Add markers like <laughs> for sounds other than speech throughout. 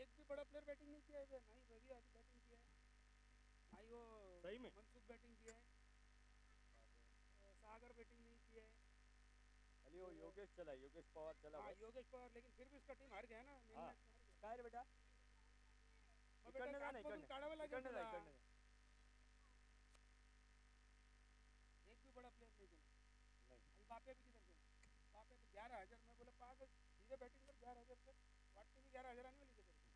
एक भी बड़ा प्लेयर बैटिंग नहीं किया है ना ही रवि आज बैटिंग किया है ना ही वो सही में मनसुख बैटिंग किया है सागर बैटिंग नहीं किया है अली वो योगेश चला योगेश पवार चला हाँ, योगेश पवार लेकिन फिर भी उसका टीम हार गया ना हाँ, क्या है बेटा इकड़ने ना इकड़ने इकड़ने ना इकड़ने एक भी बड़ा प्लेयर नहीं खेला नहीं अभी बापे भी किधर गए बापे तो ग्यारह हजार मैं बोला पागल सीधे बैटिंग कर ग्यारह हजार से वाटते भी ग्यारह हजार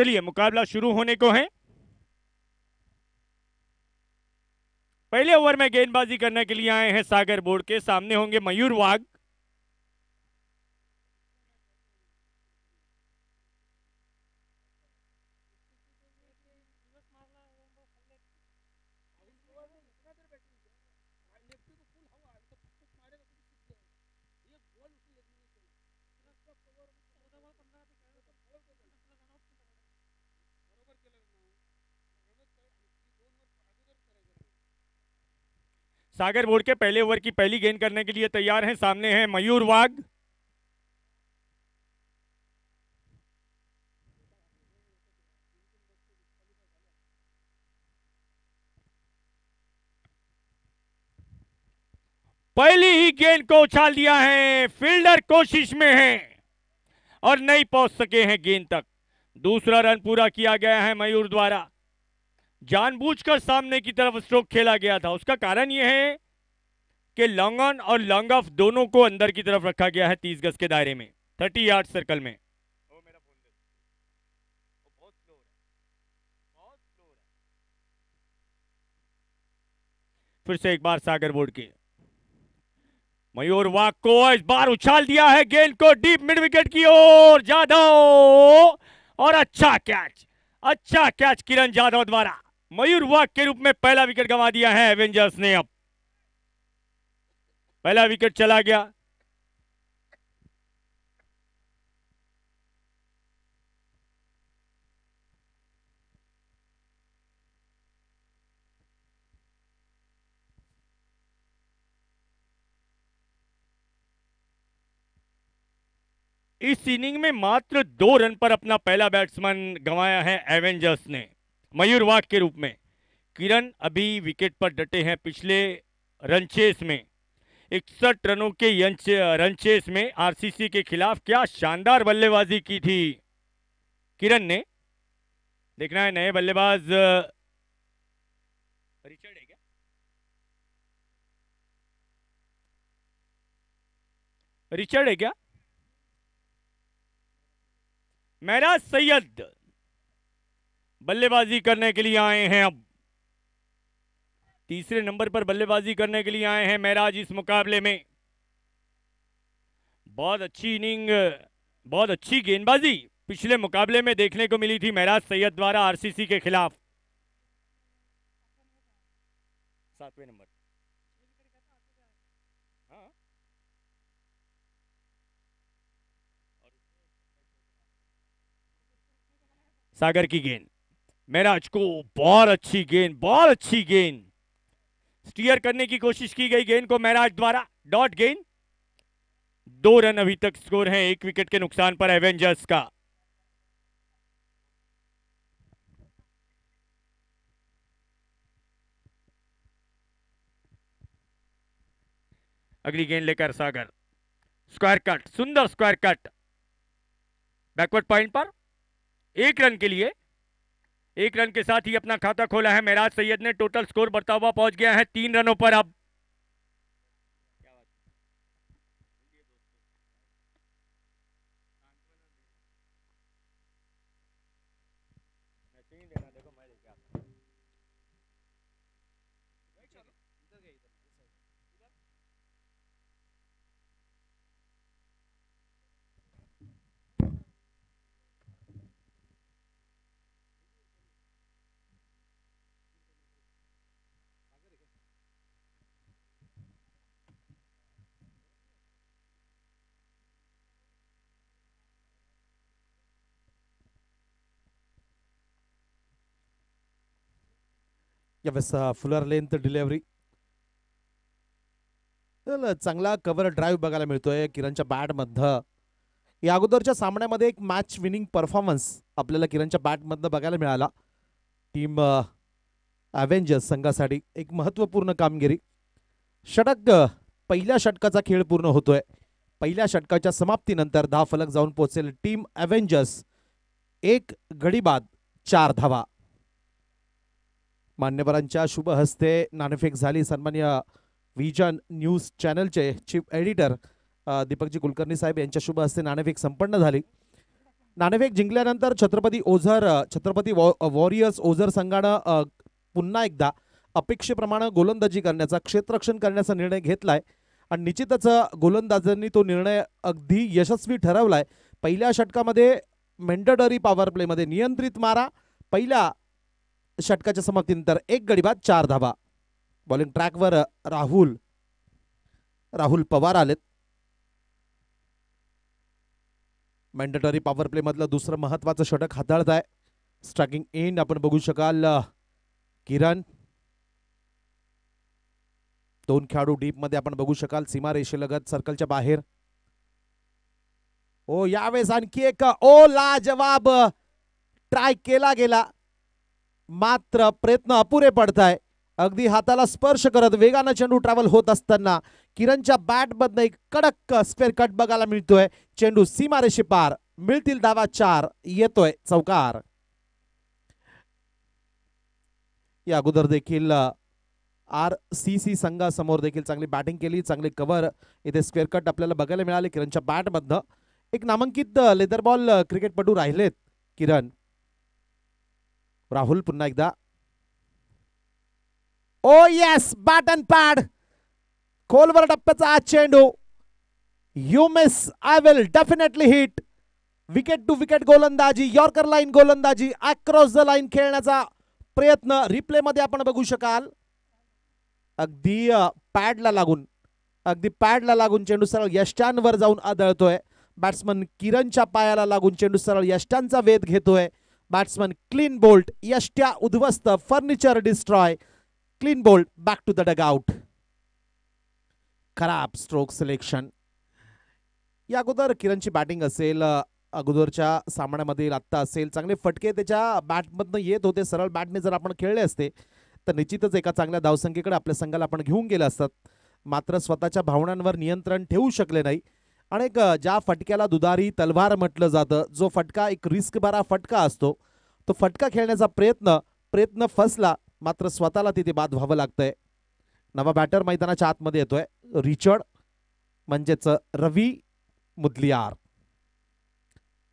चलिए मुकाबला शुरू होने को है पहले ओवर में गेंदबाजी करने के लिए आए हैं सागर बोर्ड के सामने होंगे मयूर वाघ सागर बोर्ड के पहले ओवर की पहली गेंद करने के लिए तैयार हैं सामने हैं मयूर वाघ पहली ही गेंद को उछाल दिया है फील्डर कोशिश में है और नहीं पहुंच सके हैं गेंद तक दूसरा रन पूरा किया गया है मयूर द्वारा जानबूझकर सामने की तरफ स्ट्रोक खेला गया था उसका कारण यह है कि लॉन्ग ऑन और लॉन्ग ऑफ दोनों को अंदर की तरफ रखा गया है तीस गज के दायरे में थर्टी यार्ड सर्कल में फिर से एक बार सागर बोर्ड के मयूर वाक को इस बार उछाल दिया है गेंद को डीप मिड विकेट की ओर जाधव और अच्छा कैच अच्छा कैच किरण जाधव द्वारा मयूर वाक के रूप में पहला विकेट गंवा दिया है एवेंजर्स ने अब पहला विकेट चला गया इस इनिंग में मात्र दो रन पर अपना पहला बैट्समैन गंवाया है एवेंजर्स ने मयूर वाघ के रूप में किरण अभी विकेट पर डटे हैं पिछले रनचेस में इकसठ रनों के रनचेस में आरसीसी के खिलाफ क्या शानदार बल्लेबाजी की थी किरण ने देखना है नए बल्लेबाज रिचर्ड है क्या रिचर्ड है क्या महराज सैयद बल्लेबाजी करने के लिए आए हैं अब तीसरे नंबर पर बल्लेबाजी करने के लिए आए हैं महराज इस मुकाबले में बहुत अच्छी इनिंग बहुत अच्छी गेंदबाजी पिछले मुकाबले में देखने को मिली थी महराज सैयद द्वारा आरसीसी के खिलाफ सातवें नंबर हाँ। सागर की गेंद महराज को बहुत अच्छी गेंद बहुत अच्छी गेंद स्टीयर करने की कोशिश की गई गेंद को महराज द्वारा डॉट गेंद दो रन अभी तक स्कोर है एक विकेट के नुकसान पर एवेंजर्स का अगली गेंद लेकर सागर स्क्वायर कट सुंदर स्क्वायर कट बैकवर्ड पॉइंट पर एक रन के लिए एक रन के साथ ही अपना खाता खोला है मेराज सैयद ने टोटल स्कोर बढ़ता हुआ पहुंच गया है तीन रनों पर अब बस फुलर लेंथ डिलेवरी चांगला कव्हर ड्राईव्ह बघायला मिळतोय किरणच्या बॅटमधनं या अगोदरच्या सामन्यामध्ये एक मॅच विनिंग परफॉर्मन्स आपल्याला किरणच्या बॅटमधनं बघायला मिळाला टीम ॲव्हेंजर्स संघासाठी एक महत्त्वपूर्ण कामगिरी षटक पहिल्या षटकाचा खेळ पूर्ण होतोय पहिल्या षटकाच्या समाप्तीनंतर दहा फलक जाऊन पोहोचेल टीम ॲव्हेंजर्स एक गडी बाद चार धावा मान्यवरांच्या शुभ हस्ते नाणेफेक झाली सन्मान्य व्हिजन न्यूज चॅनलचे चीफ एडिटर दीपकजी कुलकर्णी साहेब यांच्या शुभ हस्ते नाणेफेक संपन्न झाली नाणेफेक जिंकल्यानंतर छत्रपती ओझर छत्रपती वॉ वॉरियर्स ओझर संघानं पुन्हा एकदा अपेक्षेप्रमाणे गोलंदाजी करण्याचा क्षेत्ररक्षण करण्याचा निर्णय आहे आणि निश्चितच गोलंदाजांनी तो निर्णय अगदी यशस्वी ठरवलाय पहिल्या षटकामध्ये मेंटडरी पॉवर प्लेमध्ये नियंत्रित मारा पहिल्या षटकाच्या समाप्तीनंतर एक गडी चार धाबा बॉलिंग ट्रॅकवर राहुल राहुल पवार आलेत मॅन्डेटरी पॉवर प्ले मधलं दुसरं महत्वाचं षटक हाताळत आहे स्ट्रायकिंग एंड आपण बघू शकाल किरण दोन खेळाडू डीप मध्ये आपण बघू शकाल सीमा रेषेलगत सर्कलच्या बाहेर ओ यावेळेस आणखी एक ओ ला जवाब ट्राय केला गेला मात्र प्रयत्न अपुरे पडताय अगदी हाताला स्पर्श करत वेगानं चेंडू ट्रॅव्हल होत असताना किरणच्या बॅटमधनं एक कडक स्पेअर कट बघायला मिळतोय चेंडू सीमारे पार मिळतील दावा चार येतोय चौकार या अगोदर देखील आर सी सी संघासमोर देखील चांगली बॅटिंग केली चांगली कव्हर इथे स्क्वेअर कट आपल्याला बघायला मिळाले किरणच्या बॅटमधनं एक नामांकित लेदर बॉल क्रिकेटपटू राहिलेत किरण राहुल पुन्हा एकदा oh yes bat and pad खोलवर टप्प्याचा आज चेंडू you miss I will definitely hit wicket to wicket गोलंदाजी यॉर्कर लाईन गोलंदाजी अक्रॉस द लाईन खेळण्याचा प्रयत्न रिप्ले मध्ये आपण बघू शकाल अगदी पॅडला लागून अगदी पॅडला लागून चेंडू सरळ यष्ट्यांवर जाऊन आदळतोय बॅट्समन किरणच्या पायाला लागून चेंडू सरळ यष्ट्यांचा वेध घेतोय बॅट्समन क्लीन बोल्ट यष्ट्या उद्ध्वस्त furniture destroy clean bowled back to the dugout खराब स्ट्रोक सिलेक्शन या अगोदर किरणची बॅटिंग असेल अगोदरच्या सामन्यामध्ये आत्ता असेल चांगले फटके त्याच्या बॅटमधनं येत होते सरळ बॅटने जर आपण खेळले असते तर निश्चितच एका चांगल्या धावसंख्येकडे आपल्या संघाला आपण घेऊन गेले असतात मात्र स्वतःच्या भावनांवर नियंत्रण ठेवू शकले नाही एक ज्या फटक्याला दुधारी तलवार म्हटलं जातं जो फटका एक रिस्क भरा फटका असतो तो फटका खेळण्याचा प्रयत्न प्रयत्न फसला मात्र स्वतःला तिथे बाद व्हावं लागतंय नवा बॅटर मैदानाच्या आतमध्ये येतोय रिचर्ड म्हणजेच रवी मुदलियार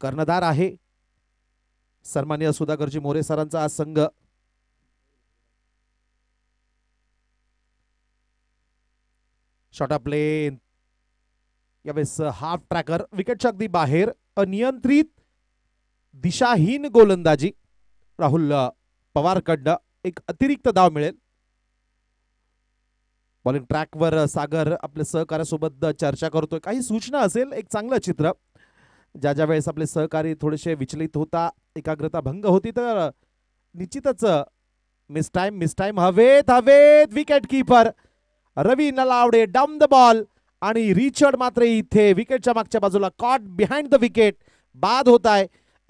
कर्णधार आहे सन्मान्य सुधाकरजी मोरे सरांचा हा संघ शॉर्ट प्लेन यावेळेस हाफ ट्रॅकर विकेटच्या अगदी बाहेर अनियंत्रित दिशाहीन गोलंदाजी राहुल पवारकडनं एक अतिरिक्त दाव मिळेल बॉलिंग ट्रॅकवर सागर आपल्या सहकार्यासोबत चर्चा करतोय काही सूचना असेल एक चांगलं चित्र ज्या ज्या वेळेस आपले सहकारी थोडेसे विचलित होता एकाग्रता भंग होती तर निश्चितच मिस टाइम मिस टाइम हवेत हवेत विकेट किपर रवी नलावडे डम द बॉल आणि रिचर्ड मात्र इथे विकेटच्या मागच्या बाजूला कॉट बिहाइंड द विकेट बाद होत आहे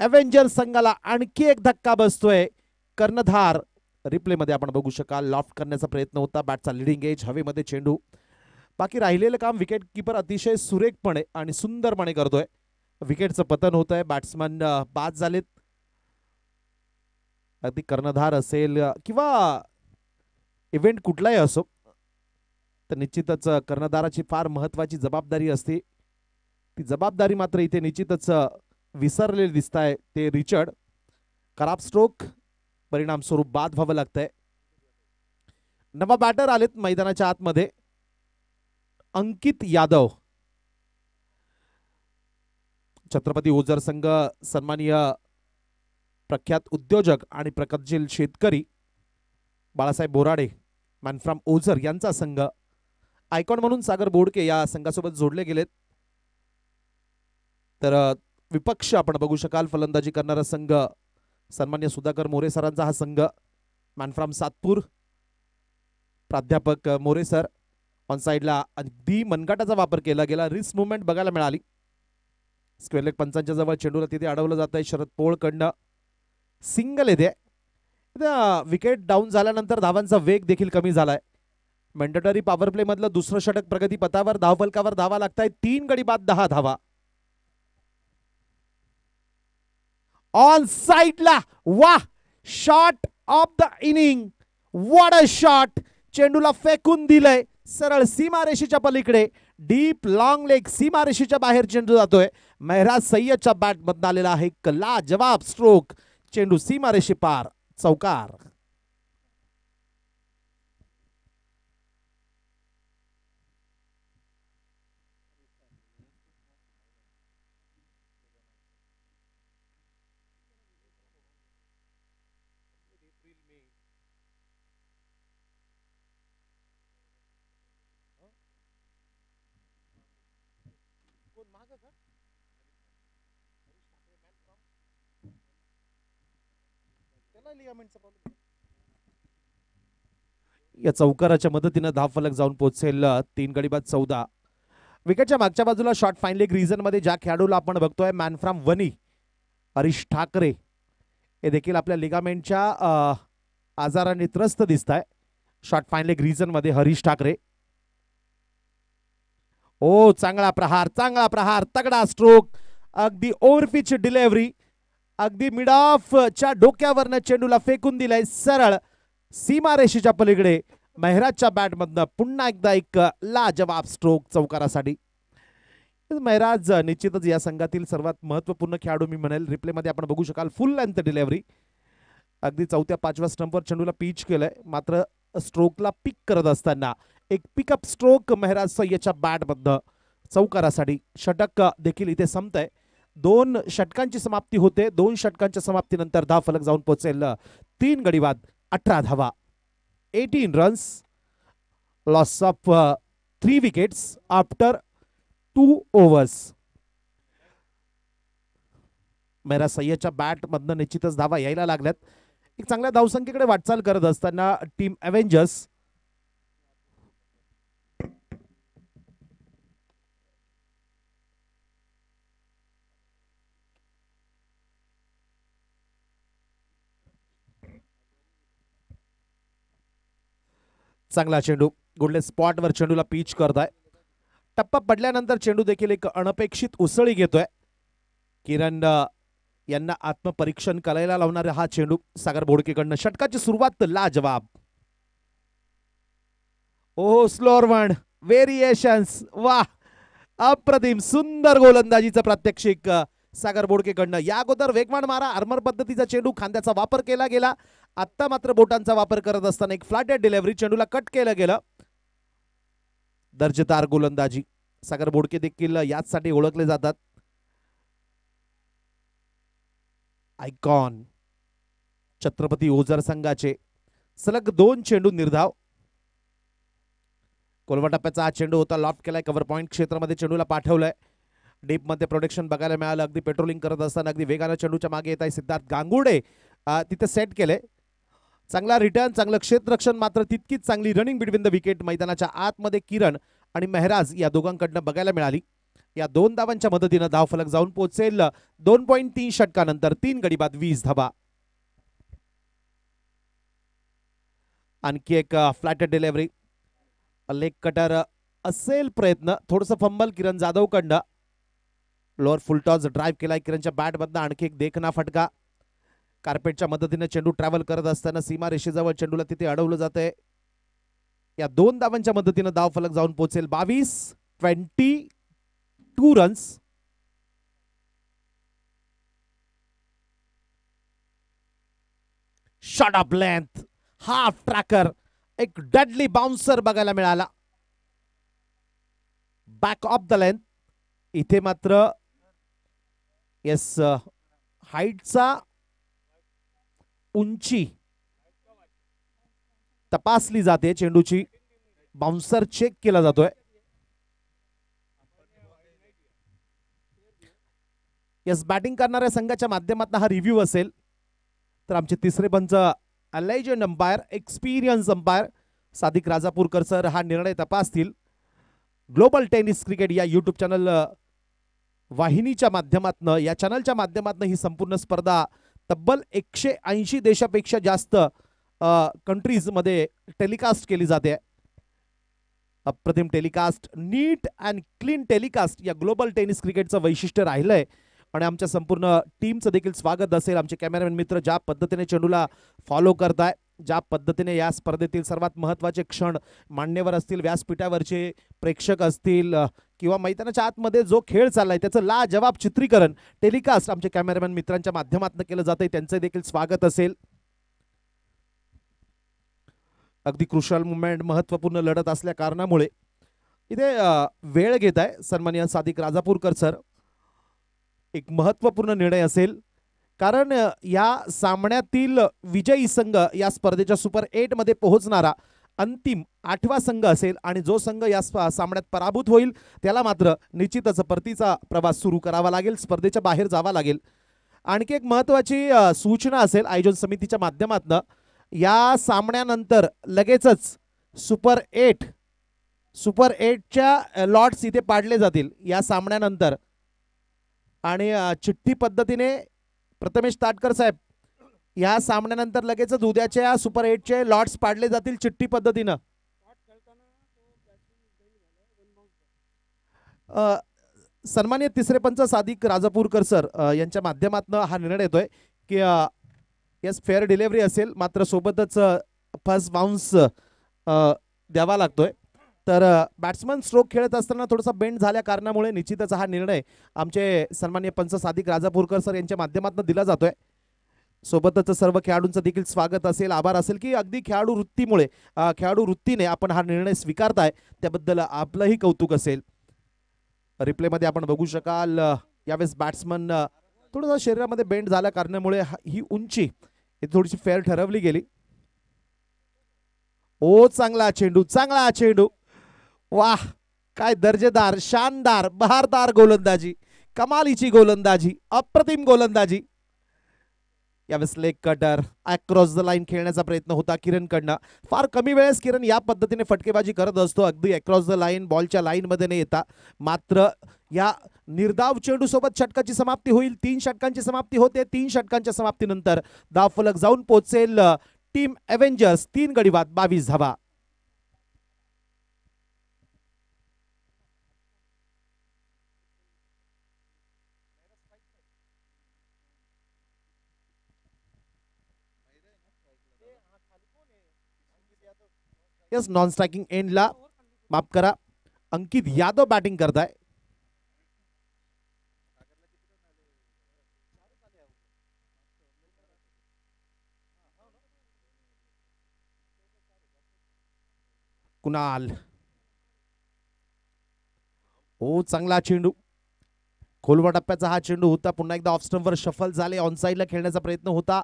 अव्हेंजर संघाला आणखी एक धक्का बसतोय कर्णधार रिप्लेमध्ये आपण बघू शकाल लॉफ्ट करण्याचा प्रयत्न होता बॅटचा लिडिंग एज हवेमध्ये चेंडू बाकी राहिलेलं काम विकेट किपर अतिशय सुरेखपणे आणि सुंदरपणे करतोय विकेटचं पतन होत आहे बॅट्समन बाद झालेत अगदी कर्णधार असेल किंवा इव्हेंट कुठलाही असो तर निश्चितच कर्णधाराची फार महत्वाची जबाबदारी असते ती जबाबदारी मात्र इथे निश्चितच विसरलेली दिसत आहे ते रिचर्ड खराब स्ट्रोक परिणामस्वरूप बाद व्हावं लागतंय नवा बॅटर आलेत मैदानाच्या आतमध्ये अंकित यादव छत्रपती ओझर संघ सन्माननीय प्रख्यात उद्योजक आणि प्रगतशील शेतकरी बाळासाहेब बोराडे मॅन फ्रॉम ओझर यांचा संघ आयकॉन म्हणून सागर बोडके या संघासोबत जोडले गेलेत तर विपक्ष आपण बघू शकाल फलंदाजी करणारा संघ सन्मान्य सुधाकर मोरे सरांचा हा संघ मॅन फ्रॉम सातपूर प्राध्यापक मोरे सर ऑन साईडला अगदी मनकाटाचा वापर केला गेला रिस्क मुवमेंट बघायला मिळाली स्क्वेअर पंचांच्या जवळ चेंडूला तिथे अडवलं जात आहे शरद पोळकडनं सिंगल येते विकेट डाऊन झाल्यानंतर धावांचा वेग देखील कमी झालाय मेंडेटरी पॉवर प्ले मधलं दुसरं षटक प्रगती पथावर धावफलकावर धावा लागताय तीन गडी बाद दहा धावा ऑन साईडला वा shot of the inning what a shot चेंडूला फेकून दिलंय सरळ सीमा रेषेच्या पलीकडे डीप लॉंग लेग रेषेच्या बाहेर चेंडू जातोय मेहराज सय्यदच्या बॅटमधून आलेला आहे कला जवाब स्ट्रोक चेंडू सीमा रेषे पार चौकार या चौकाराच्या मदतीनं दहा फलक जाऊन पोहोचेल तीन गडी बाद चौदा विकेटच्या मागच्या बाजूला शॉर्ट फाईन लेग रिझन मध्ये ज्या खेळाडूला आपण बघतोय मॅन फ्रॉम वनी हरीश ठाकरे हे देखील आपल्या लिगामेंटच्या आजाराने त्रस्त दिसत आहे शॉर्ट फाईन लेग रिझन मध्ये हरीश ठाकरे ओ चांगला प्रहार चांगला प्रहार तगडा स्ट्रोक अगदी ओव्हरपिच डिलेव्हरी अगदी च्या डोक्यावरनं चेंडूला फेकून दिलाय सरळ सीमारेषेच्या पलीकडे मेहराजच्या बॅटमधनं पुन्हा एकदा एक लाजवाब स्ट्रोक चौकारासाठी मेहराज निश्चितच या संघातील सर्वात महत्वपूर्ण खेळाडू मी म्हणेल रिप्लेमध्ये आपण बघू शकाल फुल लेंथ डिलेव्हरी अगदी चौथ्या पाचव्या स्टंपवर चेंडूला पीच केलंय मात्र स्ट्रोकला पिक करत असताना एक पिकअप स्ट्रोक मेहराज सय्यदच्या बॅटमधनं चौकारासाठी षटक देखील इथे संपतय दोन षटकांची समाप्ती होते दोन षटकांच्या समाप्तीनंतर दहा फलक जाऊन पोहोचेल तीन गडीवाद अठरा धावा eighteen runs loss of three wickets after two overs Meraj सय्यच्या बॅटमधनं निश्चितच धावा यायला लागल्यात एक चांगल्या धावसंख्येकडे वाटचाल करत असताना टीम अव्हेंजर्स चांगला चेंडू गुडले स्पॉटवर चेंडूला पीच करताय टप्पा पडल्यानंतर चेंडू देखील एक अनपेक्षित उसळी घेतोय किरण यांना आत्मपरीक्षण करायला लावणारे हा चेंडू सागर बोडकेकडनं षटकाची सुरुवात लाजवाब स्लोअर वन व्हेरिएशन्स वा अप्रतिम सुंदर गोलंदाजीचं प्रात्यक्षिक सागर बोडकेकडनं या अगोदर वेगवान मारा आर्मर पद्धतीचा चेंडू खांद्याचा वापर केला गेला आत्ता मात्र बोटांचा वापर करत असताना एक फ्लॅटेड डिलेव्हरी चेंडूला कट केलं गेलं दर्जेदार गोलंदाजी सागर बोडके देखील याचसाठी ओळखले जातात आयकॉन छत्रपती ओझर संघाचे सलग दोन चेंडू निर्धाव कोलवा टप्प्याचा हा चेंडू होता लॉफ्ट केलाय कव्हर पॉईंट क्षेत्रामध्ये चेंडूला पाठवलंय डीपमध्ये प्रोडक्शन बघायला मिळालं अगदी पेट्रोलिंग करत असताना अगदी वेगानं चेंडूच्या मागे येत आहे सिद्धार्थ गांगुडे तिथे सेट केले चांगला रिटर्न चांगलं क्षेत्ररक्षण मात्र तितकीच चांगली रनिंग बिटवीन द विकेट मैदानाच्या आतमध्ये किरण आणि मेहराज या दोघांकडनं बघायला मिळाली या दोन धावांच्या मदतीनं फलक जाऊन पोहोचेल दोन पॉईंट तीन षटकानंतर तीन गडी बाद वीस धावा आणखी एक फ्लॅट डिलेव्हरी लेग कटर असेल प्रयत्न थोडस फंबल किरण जाधवकडनं लोअर फुलटॉस ड्राईव्ह केलाय किरणच्या बॅट बॅटमधनं आणखी एक देखना फटका कार्पेटच्या मदतीने चेंडू ट्रॅव्हल करत असताना सीमा रेषेजवळ चेंडूला तिथे अडवलं जात या दोन धावांच्या मदतीनं धाव फलक जाऊन पोहोचेल बावीस twenty two runs short of length half tracker एक डेडली बाउन्सर बघायला मिळाला बॅक ऑफ द लेंथ इथे मात्र येस हाईटचा uh, उंची तपासली जाते चेंडूची बाउन्सर चेक केला जातोय यस बॅटिंग करणाऱ्या संघाच्या माध्यमातून हा रिव्ह्यू असेल तर आमचे तिसरे पंच अलायजंट umpire experience umpire Sadiq Rajapurkar sir हा निर्णय तपासतील ग्लोबल टेनिस क्रिकेट या यूट्यूब चॅनल वाहिनीच्या माध्यमातनं या चॅनलच्या माध्यमातनं ही संपूर्ण स्पर्धा तब्बल एकशे ऐंशी देशापेक्षा जास्त कंट्रीजमध्ये टेलिकास्ट केली जाते अप्रतिम telecast neat and clean telecast या ग्लोबल टेनिस क्रिकेटचं वैशिष्ट्य राहिलं आहे आणि आमच्या संपूर्ण टीमचं देखील स्वागत असेल आमचे कॅमेरामॅन मित्र ज्या पद्धतीने चेंडूला फॉलो करताय ज्या पद्धतीने या स्पर्धेतील सर्वात महत्त्वाचे क्षण मान्यवर असतील व्यासपीठावरचे प्रेक्षक असतील किंवा मैदानाच्या आतमध्ये जो खेळ चाललाय त्याचं लाजवाब चित्रीकरण टेलिकास्ट आमच्या कॅमेरामॅन मित्रांच्या माध्यमातून केलं जातंय त्यांचं देखील स्वागत असेल अगदी क्रुशल मुवमेंट महत्त्वपूर्ण लढत असल्या कारणामुळे इथे वेळ घेत आहे सन्मानिय सादिक राजापूरकर सर एक महत्त्वपूर्ण निर्णय असेल कारण या सामन्यातील विजयी संघ या स्पर्धेच्या सुपर मध्ये पोहोचणारा अंतिम आठवा संघ असेल आणि जो संघ या सामन्यात पराभूत होईल त्याला मात्र निश्चितच परतीचा प्रवास सुरू करावा लागेल स्पर्धेच्या बाहेर जावा लागेल आणखी एक महत्त्वाची सूचना असेल आयोजन समितीच्या माध्यमातनं या सामन्यानंतर लगेचच सुपर एट सुपर एटच्या लॉट्स इथे पाडले जातील या सामन्यानंतर आणि चिठ्ठी पद्धतीने प्रथमेश ताटकर साहेब या सामन्यानंतर लगेचच उद्याच्या सुपर एटचे लॉट्स पाडले जातील चिठ्ठी पद्धतीनं सन्मान्य तिसरे पंच सादिक राजापूरकर सर यांच्या माध्यमातून हा निर्णय येतोय की यस फेअर डिलेव्हरी असेल मात्र सोबतच फर्स्ट बाउन्स द्यावा लागतोय तर बॅट्समन स्ट्रोक खेळत असताना थोडासा बेंड झाल्या कारणामुळे निश्चितच हा निर्णय आमचे सन्मान्य पंच सादिक राजापूरकर सर यांच्या माध्यमातून दिला जातोय सोबतच सर्व खेळाडूंचं देखील स्वागत असेल आभार असेल की अगदी खेळाडू वृत्तीमुळे खेळाडू वृत्तीने आपण हा निर्णय स्वीकारताय त्याबद्दल आपलंही कौतुक असेल रिप्लेमध्ये आपण बघू शकाल यावेळेस बॅट्समन थोडंसं शरीरामध्ये बेंड झाल्या कारणामुळे ही उंची थोडीशी फेअर ठरवली गेली ओ चांगला चेंडू चांगला चेंडू वाह काय दर्जेदार शानदार बहारदार गोलंदाजी कमालीची गोलंदाजी अप्रतिम गोलंदाजी यावेळेस leg cutter across the line खेळण्याचा प्रयत्न होता किरणकडनं फार कमी वेळेस किरण या पद्धतीने फटकेबाजी करत असतो अगदी अक्रॉस द लाईन बॉलच्या लाईनमध्ये नाही येता मात्र या निर्धाव चेंडूसोबत षटकाची समाप्ती होईल तीन षटकांची समाप्ती होते तीन षटकांच्या समाप्तीनंतर फलक जाऊन पोहोचेल टीम एव्हेंजर्स तीन गडीवात बावीस धावा यस नॉन स्ट्रायकिंग एंडला माफ करा अंकित यादव बॅटिंग करताय कुणाल ओ चांगला चेंडू खोलवा टप्प्याचा हा चेंडू होता पुन्हा एकदा वर शफल झाले ऑन ऑनसाईडला खेळण्याचा प्रयत्न होता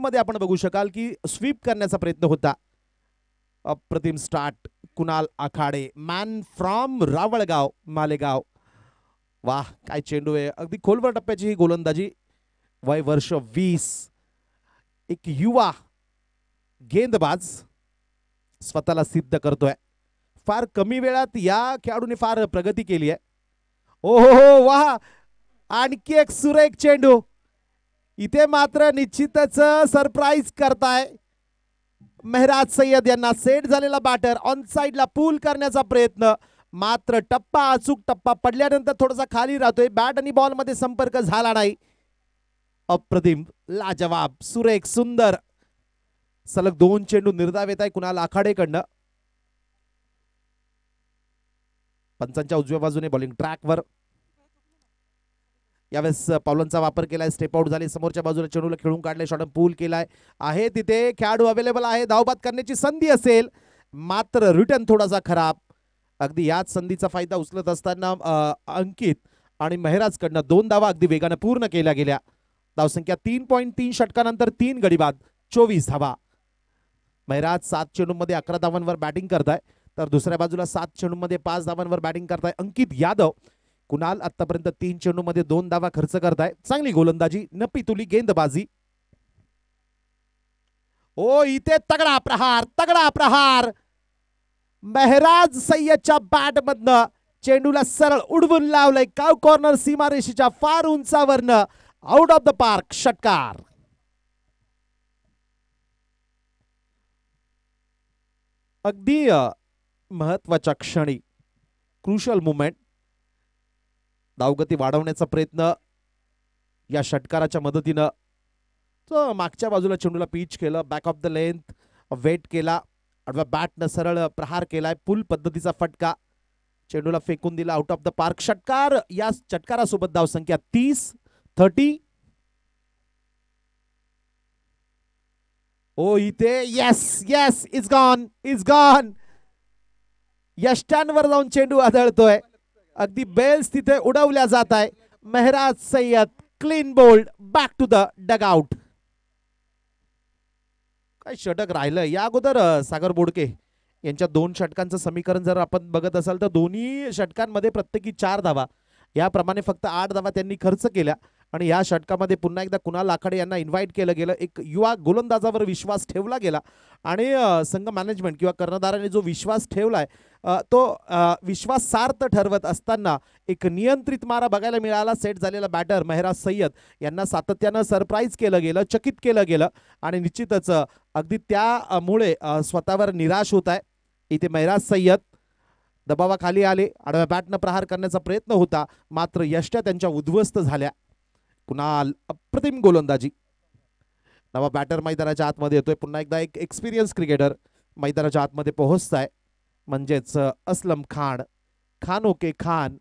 मध्ये आपण बघू शकाल की स्वीप करण्याचा प्रयत्न होता अप्रतिम स्टार्ट कुणाल आखाडे मॅन फ्रॉम रावळगाव मालेगाव वा काय चेंडू आहे अगदी खोलवर टप्प्याची ही गोलंदाजी वय वर्ष वीस एक युवा गेंदबाज स्वतःला सिद्ध करतोय फार कमी वेळात या खेळाडूने फार प्रगती केली आहे ओ हो हो वा आणखी एक सुरेख चेंडू इथे मात्र निश्चितच सरप्राईज करताय मेहराज सय्यद यांना सेट झालेला बॅटर ऑन साईडला पूल करण्याचा प्रयत्न मात्र टप्पा अचूक टप्पा पडल्यानंतर थोडासा खाली राहतोय बॅट आणि बॉलमध्ये संपर्क झाला नाही अप्रतिम लाजवाब सुरेख सुंदर सलग दोन चेंडू निर्धाव येत आहे कुणाल आखाडेकडनं पंचांच्या उजव्या बाजूने बॉलिंग ट्रॅकवर यावेळेस पावलांचा वापर केलाय स्टेप आउट झाले समोरच्या बाजूला चेंडूला खेळून काढले शॉर्ट पूल केलाय आहे तिथे खेळाडू अवेलेबल आहे धावबाद करण्याची संधी असेल मात्र रिटर्न थोडासा खराब अगदी याच संधीचा फायदा उचलत असताना अंकित आणि मेहराजकडनं दोन धावा अगदी वेगानं पूर्ण केल्या गेल्या धावसंख्या तीन पॉईंट तीन षटकानंतर तीन गडीबाद चोवीस धावा मेहराज सात चेंडूमध्ये अकरा धावांवर बॅटिंग करताय तर दुसऱ्या बाजूला सात चेंडूमध्ये पाच धावांवर बॅटिंग करताय अंकित यादव कुणाल आतापर्यंत तीन चेंडू मध्ये दोन दावा खर्च करताय चांगली गोलंदाजी तुली गेंदबाजी ओ इथे तगडा प्रहार तगडा प्रहार मेहराज सय्यदच्या बॅट चेंडूला सरळ उडवून लावलंय काव कॉर्नर सीमारेषेच्या फार उंचावरनं आउट ऑफ द पार्क षटकार अगदी महत्वाच्या क्षणी क्रुशल मुमेंट धावगती वाढवण्याचा प्रयत्न या षटकाराच्या मदतीनं तो मागच्या बाजूला चेंडूला पीच केलं back of the length wait केला बॅट बॅटनं सरळ प्रहार केलाय पुल पद्धतीचा फटका चेंडूला फेकून दिला आउट ऑफ द पार्क षटकार या षटकारासोबत धावसंख्या तीस थर्टी ओ इथे yes yes is gone is gone यष्ट्यांवर जाऊन चेंडू आदळतोय अगदी बेल्स तिथे उडवल्या जात आहे Mehraj Sayyed clean bowled back to the dugout काय षटक राहिलं या अगोदर सागर बोडके यांच्या दोन षटकांचं समीकरण जर आपण बघत असाल तर दोन्ही षटकांमध्ये प्रत्येकी चार धावा याप्रमाणे फक्त आठ धावा त्यांनी खर्च केल्या आणि या षटकामध्ये पुन्हा एकदा कुणाल आखाडे यांना इन्व्हाइट केलं गेलं एक युवा गोलंदाजावर विश्वास ठेवला गेला आणि संघ मॅनेजमेंट किंवा कर्णधाराने जो विश्वास ठेवला आहे तो विश्वासार्थ ठरवत असताना एक नियंत्रित मारा बघायला मिळाला सेट झालेला बॅटर मेहराज सय्यद यांना सातत्यानं सरप्राईज केलं गेलं चकित केलं गेलं आणि निश्चितच अगदी त्यामुळे स्वतःवर निराश होत आहे इथे मेहराज सय्यद दबावाखाली आले आडव्या बॅटनं प्रहार करण्याचा प्रयत्न होता मात्र यष्ट्या त्यांच्या उद्ध्वस्त झाल्या कुणाल अप्रतिम गोलंदाजी नवा बॅटर मैदानाच्या आतमध्ये येतोय पुन्हा एकदा एक एक्सपिरियन्स क्रिकेटर मैदानाच्या आतमध्ये पोहोचताय म्हणजेच अस्लम खान खान ओके खान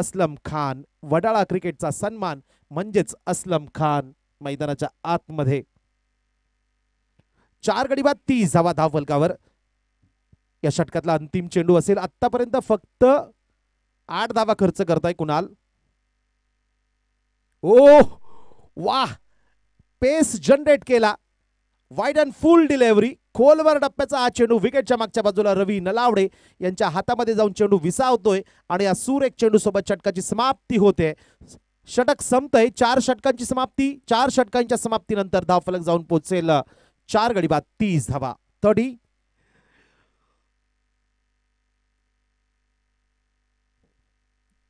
अस्लम खान वडाळा क्रिकेटचा सन्मान म्हणजेच अस्लम खान मैदानाच्या आतमध्ये चार गडी बाद तीस धावा धाव फलकावर या षटकातला अंतिम चेंडू असेल आतापर्यंत फक्त आठ धावा खर्च करताय कुणाल ओ वा पेस जनरेट केला वाईट अँड फुल डिलेव्हरी खोलवर डप्प्याचा हा चेंडू विकेटच्या मागच्या बाजूला रवी नलावडे यांच्या हातामध्ये जाऊन चेंडू विसावतोय आणि या चेंडू चेंडूसोबत षटकाची समाप्ती होते षटक संपतंय चार षटकांची समाप्ती चार षटकांच्या समाप्तीनंतर धावफलक जाऊन पोहोचेल चार गडी बाद तीस धावा थर्टी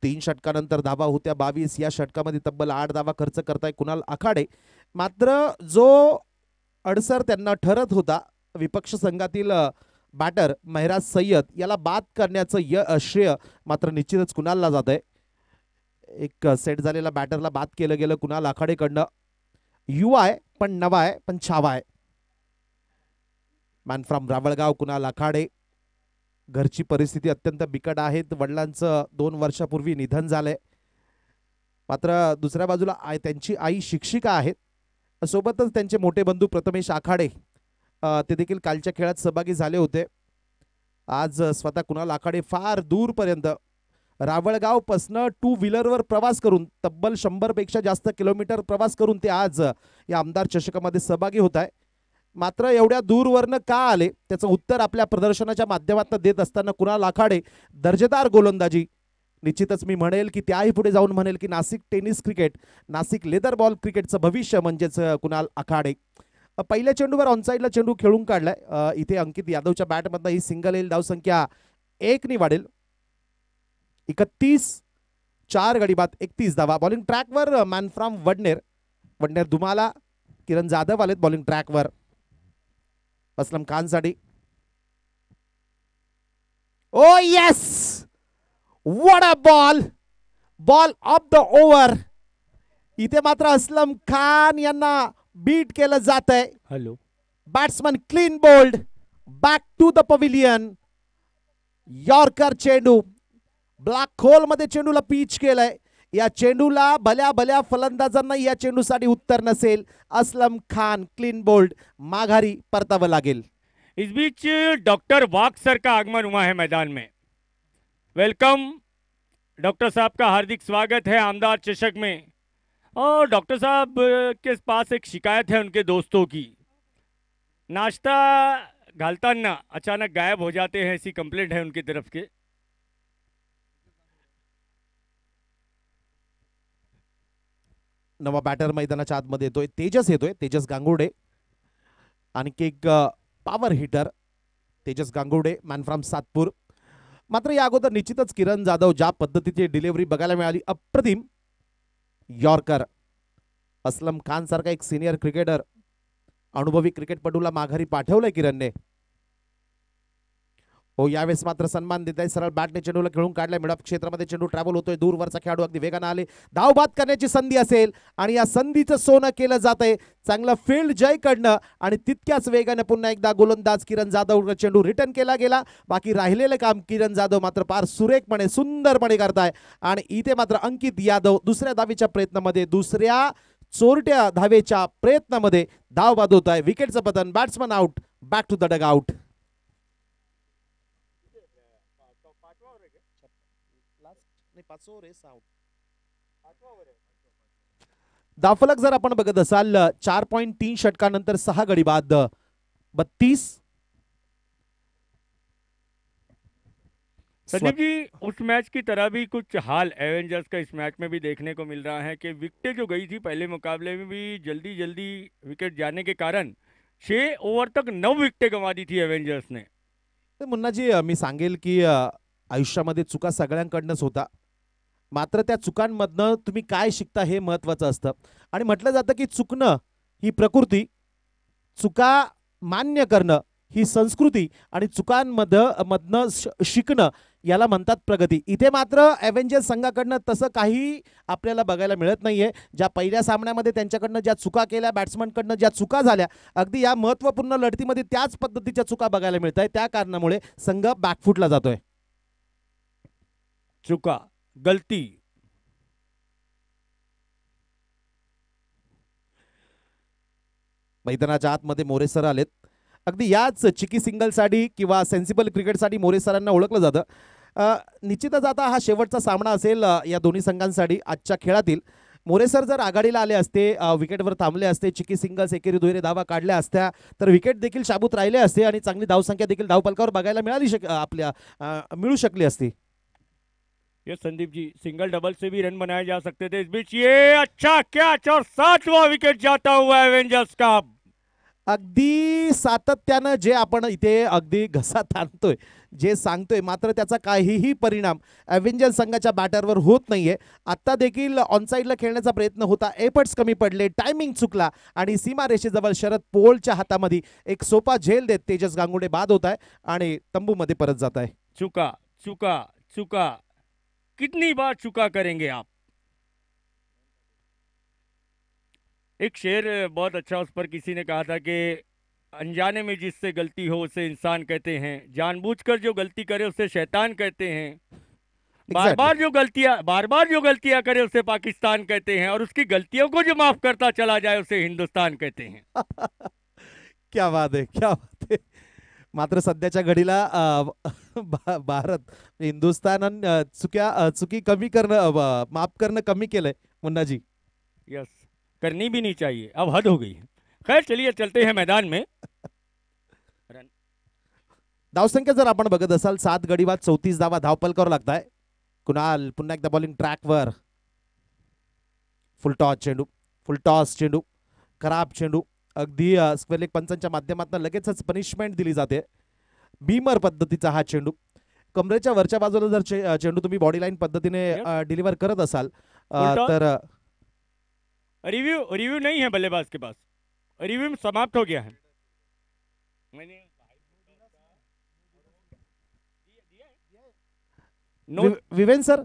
तीन षटकानंतर धावा होत्या बावीस या षटकामध्ये तब्बल आठ धावा खर्च करताय कुणाल आखाडे मात्र जो अडसर त्यांना ठरत होता विपक्ष संघातील बॅटर मेहराज सय्यद याला बाद करण्याचं य श्रेय मात्र निश्चितच कुणालला जात आहे एक सेट झालेला बॅटरला बाद केलं गेलं कुणाल आखाडेकडनं युवा आहे पण नवा आहे पण छावा आहे मॅन फ्रॉम रावळगाव कुणाल आखाडे घरची परिस्थिती अत्यंत बिकट आहे वडिलांचं दोन वर्षापूर्वी निधन झालंय मात्र दुसऱ्या बाजूला त्यांची आई शिक्षिका आहेत सोबतच त्यांचे मोठे बंधू प्रथमेश आखाडे ते देखील कालच्या खेळात सहभागी झाले होते आज स्वतः कुणाल आखाडे फार दूरपर्यंत रावळगावपासनं टू व्हीलरवर प्रवास करून तब्बल शंभरपेक्षा जास्त किलोमीटर प्रवास करून ते आज या आमदार चषकामध्ये सहभागी होत आहे मात्र एवढ्या दूरवरनं का आले त्याचं उत्तर आपल्या प्रदर्शनाच्या माध्यमातून देत असताना कुणाल आखाडे दर्जेदार गोलंदाजी निश्चितच मी म्हणेल की त्याही पुढे जाऊन म्हणेल की Nashik tennis cricket Nashik leather ball क्रिकेटचं भविष्य म्हणजेच कुणाल आखाडे पहिल्या चेंडूवर ऑनसाईडला चेंडू खेळून काढलाय इथे अंकित यादवच्या बॅटमधनं ही सिंगल येईल धावसंख्या एकनी वाढेल एकतीस चार गडीबात एकतीस धावा बॉलिंग ट्रॅकवर मॅन फ्रॉम वडनेर वडनेर दुमाला किरण जाधव आलेत बॉलिंग ट्रॅकवर असलम खानसाठी oh oh, yes what a ball ball of the over इथे मात्र असलम खान यांना बीट केलं जात आहे hello batsman clean bowled back to the pavilion yorker चेंडू ब्लॅक होल मध्ये चेंडूला पीच केलंय या चेंडूला भल्या भल्या फलंदाजांना या चेंडूसाठी उत्तर नसेल असलम खान क्लीन बोल्ड माघारी परतावं लागेल इस बीच डॉक्टर वाघ सर का आगमन हुआ है मैदान में वेलकम डॉक्टर साहब का हार्दिक स्वागत है आमदार चषक में और डॉक्टर साहब के पास एक शिकायत है उनके दोस्तों की नाश्ता घालता ना अचानक गायब हो जाते हैं ऐसी कंप्लेंट है उनकी तरफ के नवा मैदान आत मे तो तेजस तो तेजस गांगुडे आणखी एक hitter Tejas Gangude man from Satpur मात्र या अगोदर निश्चितच किरण जाधव ज्या पद्धतीची डिलिव्हरी बघायला मिळाली अप्रतिम यॉर्कर असलम खान सारखा एक सिनियर क्रिकेटर अनुभवी क्रिकेटपटूला माघारी पाठवलंय किरणने हो यावेळेस मात्र सन्मान देत आहे सरळ बॅटने चेंडूला खेळून काढलाय मिडअप क्षेत्रामध्ये चेंडू ट्रॅव्हल होतोय दूरवरचा खेळाडू अगदी वेगानं आले धावबाद करण्याची संधी असेल आणि या संधीचं सोनं केलं जात आहे चांगलं फील्ड जय कडनं आणि तितक्याच वेगानं पुन्हा एकदा गोलंदाज किरण जाधव चेंडू रिटर्न केला गेला बाकी राहिलेलं काम किरण जाधव मात्र फार सुरेखपणे सुंदरपणे करताय आणि इथे मात्र अंकित यादव दुसऱ्या दावीच्या प्रयत्नामध्ये दुसऱ्या चोरट्या धावेच्या प्रयत्नामध्ये धाव बाद होत आहे विकेटचं पतन batsman out back to the dugout दाफलक जर आप बघत चार पॉइंट तीन षटकानंतर सहा गडी बाद बत्तीस संदीप जी उस मैच की तरह भी कुछ हाल एवेंजर्स का इस मैच में भी देखने को मिल रहा है कि विकेट जो गई थी पहले मुकाबले में भी जल्दी जल्दी विकेट जाने के कारण छह ओवर तक नौ विकटें गंवा दी थी एवेंजर्स ने तो मुन्ना जी मैं संगेल कि आयुष्या चुका सगड़क होता मात्र त्या चुकांमधनं तुम्ही काय शिकता हे महत्त्वाचं असतं आणि म्हटलं जातं की चुकणं ही प्रकृती चुका मान्य करणं ही संस्कृती आणि चुकांमधं मधनं शिकणं याला म्हणतात प्रगती इथे मात्र ॲव्हेंजर्स संघाकडनं तसं काही आपल्याला बघायला मिळत नाही आहे ज्या पहिल्या सामन्यामध्ये त्यांच्याकडनं ज्या चुका केल्या बॅट्समनकडनं ज्या चुका झाल्या अगदी या महत्त्वपूर्ण लढतीमध्ये त्याच पद्धतीच्या चुका बघायला मिळत त्या कारणामुळे संघ बॅकफूटला जातोय चुका गलती मैदानाच्या आतमध्ये मोरे सर आलेत अगदी याच चिकी सिंगलसाठी किंवा सेन्सिबल क्रिकेटसाठी मोरे सरांना ओळखलं जातं निश्चितच आता हा शेवटचा सामना असेल या दोन्ही संघांसाठी आजच्या खेळातील मोरे सर जर आघाडीला आले असते विकेटवर थांबले असते चिकी सिंगल्स एकेरी दुहेरी धावा काढल्या असत्या तर विकेट देखील शाबूत राहिले असते आणि चांगली धावसंख्या देखील धावपालकावर बघायला मिळाली शक आपल्या मिळू शकली असती ये संदीप जी सिंगल डबल से भी रन बनाए जा सकते थे इस बीच ये अच्छा कैच और सातवा विकेट जाता हुआ एवेंजर्स का अगदी सातत्यानं जे आपण इथे अगदी घसा ताणतोय जे सांगतोय मात्र त्याचा काहीही परिणाम ॲव्हेंजर संघाच्या बॅटरवर होत नाहीये आत्ता देखील ऑनसाईडला खेळण्याचा प्रयत्न होता एफर्ट्स कमी पडले टायमिंग चुकला आणि सीमारेषेजवळ शरद पोलच्या हातामध्ये एक सोपा झेल देत तेजस गांगुडे बाद होत आहे आणि तंबूमध्ये परत जात आहे चुका चुका चुका कितनी बार चुका करेंगे आप एक शेर बहुत अच्छा उस पर किसी ने कहा था कि अनजाने में जिससे गलती हो उसे इंसान कहते हैं जानबूझकर जो गलती करे उसे शैतान कहते हैं exactly. बार बार जो गलतियां बार बार जो गलतियां करे उसे पाकिस्तान कहते हैं और उसकी गलतियों को जो माफ करता चला जाए उसे हिंदुस्तान कहते हैं <laughs> क्या बात है क्या बात मात्र सध्याच्या घडीला भारत हिंदुस्थान चुक्या चुकी कमी करणं माफ करणं कमी केलंय मुन्नाजी यस करनी बी नहीं चाहिए अब हद हो गई खैर चलिए चलते हैं मैदान में <laughs> धावसंख्या जर आपण बघत असाल सात गडी बाद चौतीस धावा धावपल लागत लागताय कुणाल पुन्हा एकदा बॉलिंग ट्रॅकवर फुल टॉस चेंडू फुल टॉस चेंडू खराब चेंडू अगदी स्क्वेअर लेग पंचांच्या माध्यमातून लगेचच पनिशमेंट दिली जाते बीमर पद्धतीचा हा चेंडू कमरेच्या वरच्या बाजूला जर चेंडू तुम्ही बॉडी लाईन पद्धतीने डिलिव्हर करत असाल तर रिव्ह्यू रिव्ह्यू नाही आहे बल्लेबाज के पास रिव्यू समाप्त हो गया है Viven sir